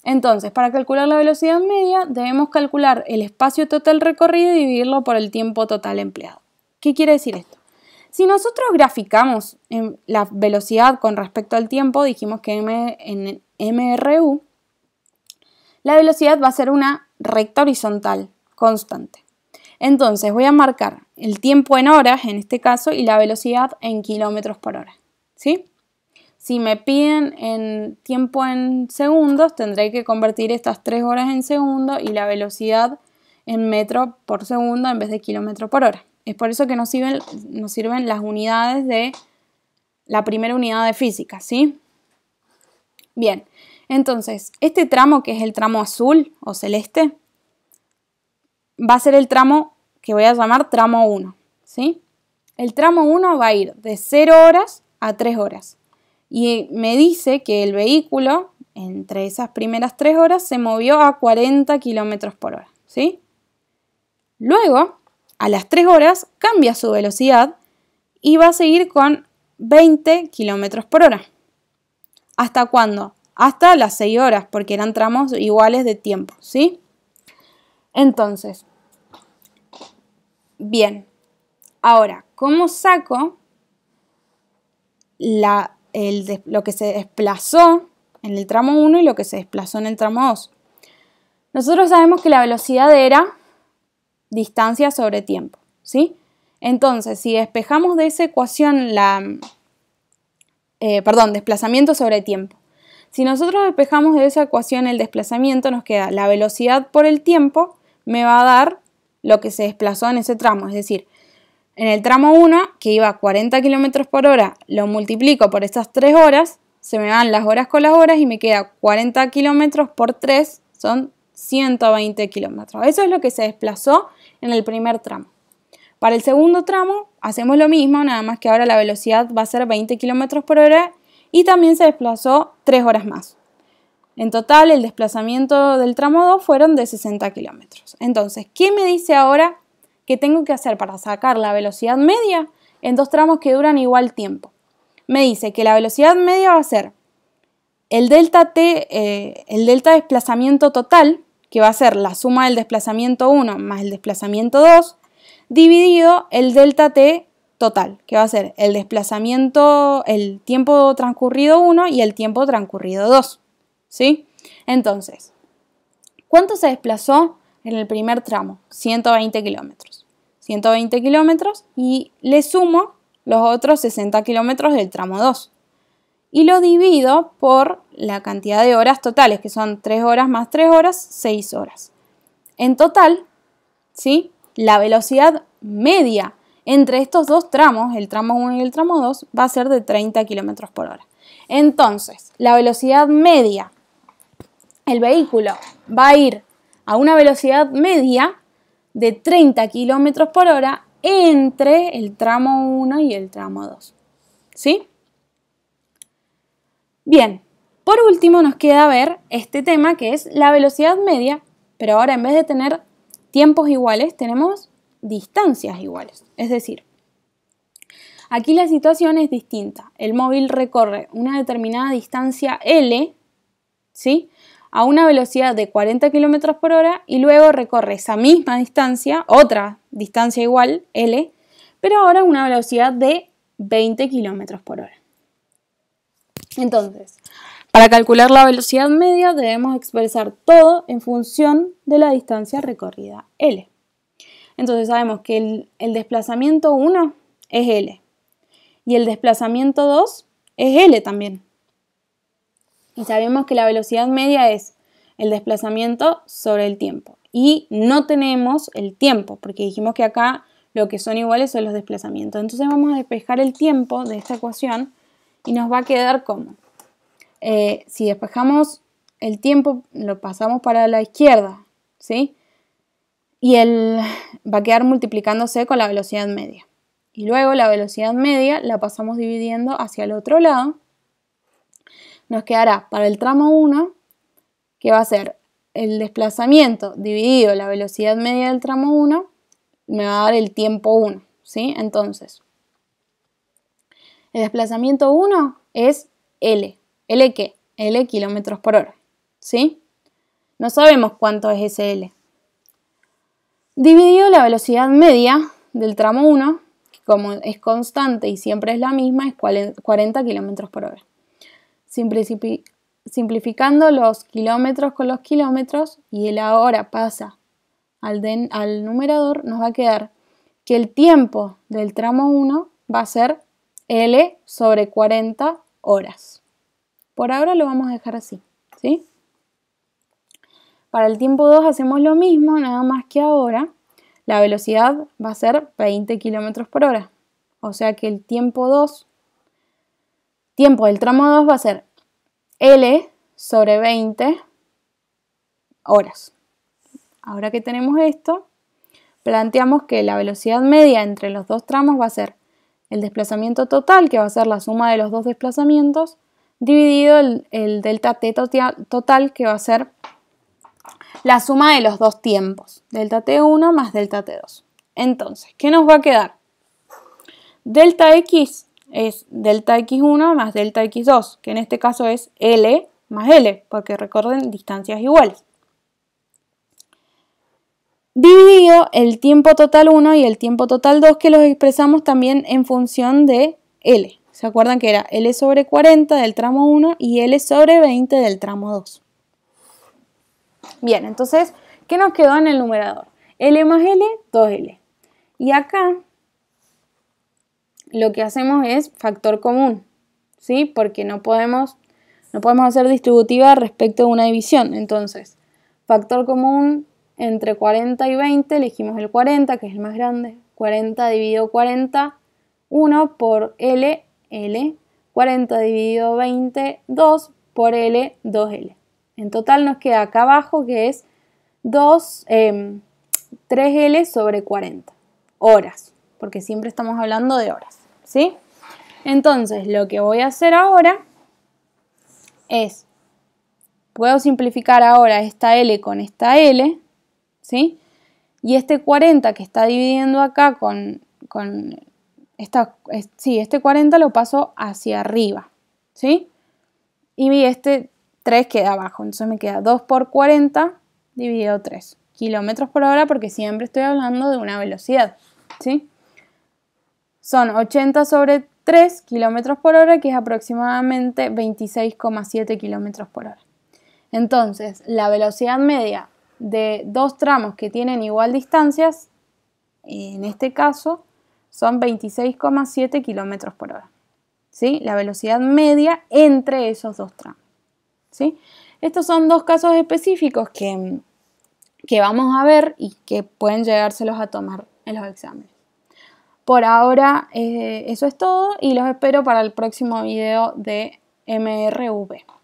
Entonces, para calcular la velocidad media, debemos calcular el espacio total recorrido y dividirlo por el tiempo total empleado. ¿Qué quiere decir esto? Si nosotros graficamos em, la velocidad con respecto al tiempo, dijimos que en MRU, la velocidad va a ser una recta horizontal constante. Entonces voy a marcar el tiempo en horas, en este caso, y la velocidad en kilómetros por hora. ¿sí? Si me piden en tiempo en segundos, tendré que convertir estas tres horas en segundo y la velocidad en metro por segundo en vez de kilómetro por hora. Es por eso que nos sirven, las unidades de la primera unidad de física, ¿sí? Bien, entonces, este tramo que es el tramo azul o celeste, va a ser el tramo que voy a llamar tramo 1, ¿sí? El tramo 1 va a ir de 0 horas a 3 horas. Y me dice que el vehículo, entre esas primeras 3 horas, se movió a 40 kilómetros por hora, ¿sí? Luego, a las 3 horas cambia su velocidad y va a seguir con 20 kilómetros por hora. ¿Hasta cuándo? Hasta las 6 horas, porque eran tramos iguales de tiempo, ¿sí? Entonces, bien, ahora, ¿cómo saco el, lo que se desplazó en el tramo 1 y lo que se desplazó en el tramo 2? Nosotros sabemos que la velocidad era distancia sobre tiempo, ¿sí? Entonces, si despejamos de esa ecuación la... Eh, perdón, desplazamiento sobre tiempo. Si nosotros despejamos de esa ecuación el desplazamiento, nos queda la velocidad por el tiempo, me va a dar lo que se desplazó en ese tramo. Es decir, en el tramo 1, que iba a 40 km por hora, lo multiplico por esas 3 horas, se me van las horas con las horas y me queda 40 km por 3, son 120 kilómetros. Eso es lo que se desplazó en el primer tramo. Para el segundo tramo hacemos lo mismo, nada más que ahora la velocidad va a ser 20 km por hora y también se desplazó tres horas más. En total, el desplazamiento del tramo 2 fueron de 60 km. Entonces, ¿qué me dice ahora que tengo que hacer para sacar la velocidad media en dos tramos que duran igual tiempo? Me dice que la velocidad media va a ser el delta, t, eh, el delta desplazamiento total que va a ser la suma del desplazamiento 1 más el desplazamiento 2, dividido el delta t total, que va a ser el desplazamiento, el tiempo transcurrido 1 y el tiempo transcurrido 2. ¿Sí? Entonces, ¿cuánto se desplazó en el primer tramo? 120 kilómetros. 120 kilómetros y le sumo los otros 60 kilómetros del tramo 2 y lo divido por la cantidad de horas totales, que son 3 horas más 3 horas, 6 horas. En total, ¿sí? la velocidad media entre estos dos tramos, el tramo 1 y el tramo 2, va a ser de 30 km por hora. Entonces, la velocidad media, el vehículo va a ir a una velocidad media de 30 km por hora entre el tramo 1 y el tramo 2. ¿Sí? Bien, por último nos queda ver este tema que es la velocidad media, pero ahora en vez de tener tiempos iguales, tenemos distancias iguales. Es decir, aquí la situación es distinta. El móvil recorre una determinada distancia L, ¿sí? a una velocidad de 40 km por hora y luego recorre esa misma distancia, otra distancia igual, L, pero ahora a una velocidad de 20 km por hora. Entonces, para calcular la velocidad media debemos expresar todo en función de la distancia recorrida L. Entonces sabemos que el, desplazamiento 1 es L y el desplazamiento 2 es L también. Y sabemos que la velocidad media es el desplazamiento sobre el tiempo. Y no tenemos el tiempo, porque dijimos que acá lo que son iguales son los desplazamientos. Entonces vamos a despejar el tiempo de esta ecuación y nos va a quedar como, eh, si despejamos el tiempo, lo pasamos para la izquierda, ¿sí? Y va a quedar multiplicándose con la velocidad media. Y luego la velocidad media la pasamos dividiendo hacia el otro lado. Nos quedará para el tramo 1, que va a ser el desplazamiento dividido la velocidad media del tramo 1, me va a dar el tiempo 1, ¿sí? Entonces, el desplazamiento 1 es L. ¿L qué? L kilómetros por hora. ¿Sí? No sabemos cuánto es ese L. Dividido la velocidad media del tramo 1, que como es constante y siempre es la misma, es 40 kilómetros por hora. Simplificando los kilómetros con los kilómetros y el ahora pasa al, al numerador, nos va a quedar que el tiempo del tramo 1 va a ser L sobre 40 horas. Por ahora lo vamos a dejar así, ¿sí? Para el tiempo 2 hacemos lo mismo, nada más que ahora la velocidad va a ser 20 km por hora. O sea que el tiempo 2, tiempo del tramo 2 va a ser L sobre 20 horas. Ahora que tenemos esto, planteamos que la velocidad media entre los dos tramos va a ser el desplazamiento total, que va a ser la suma de los dos desplazamientos, dividido el, delta t total, que va a ser la suma de los dos tiempos, delta t1 más delta t2. Entonces, ¿qué nos va a quedar? Delta x es delta x1 más delta x2, que en este caso es L más L, porque recuerden distancias iguales dividido el tiempo total 1 y el tiempo total 2 que los expresamos también en función de L. ¿Se acuerdan que era L sobre 40 del tramo 1 y L sobre 20 del tramo 2? Bien, entonces, ¿qué nos quedó en el numerador? L más L, 2L. Y acá lo que hacemos es factor común, ¿sí? Porque no podemos, no podemos hacer distributiva respecto a una división. Entonces, factor común entre 40 y 20, elegimos el 40, que es el más grande. 40 dividido 40, 1 por L, L. 40 dividido 20, 2 por L, 2L. En total nos queda acá abajo que es 2, 3L em, sobre 40 horas, porque siempre estamos hablando de horas, ¿sí? Entonces, lo que voy a hacer ahora es, puedo simplificar ahora esta L con esta L, ¿sí? Y este 40 que está dividiendo acá con, sí, este 40 lo paso hacia arriba, ¿sí? Y este 3 queda abajo, entonces me queda 2 por 40 dividido 3 kilómetros por hora porque siempre estoy hablando de una velocidad, ¿sí? Son 80 sobre 3 kilómetros por hora, que es aproximadamente 26,7 kilómetros por hora. Entonces, la velocidad media de dos tramos que tienen igual distancias, en este caso son 26,7 kilómetros por hora. ¿sí? La velocidad media entre esos dos tramos. ¿sí? Estos son dos casos específicos que, vamos a ver y que pueden llegárselos a tomar en los exámenes. Por ahora eh, eso es todo y los espero para el próximo video de MRV.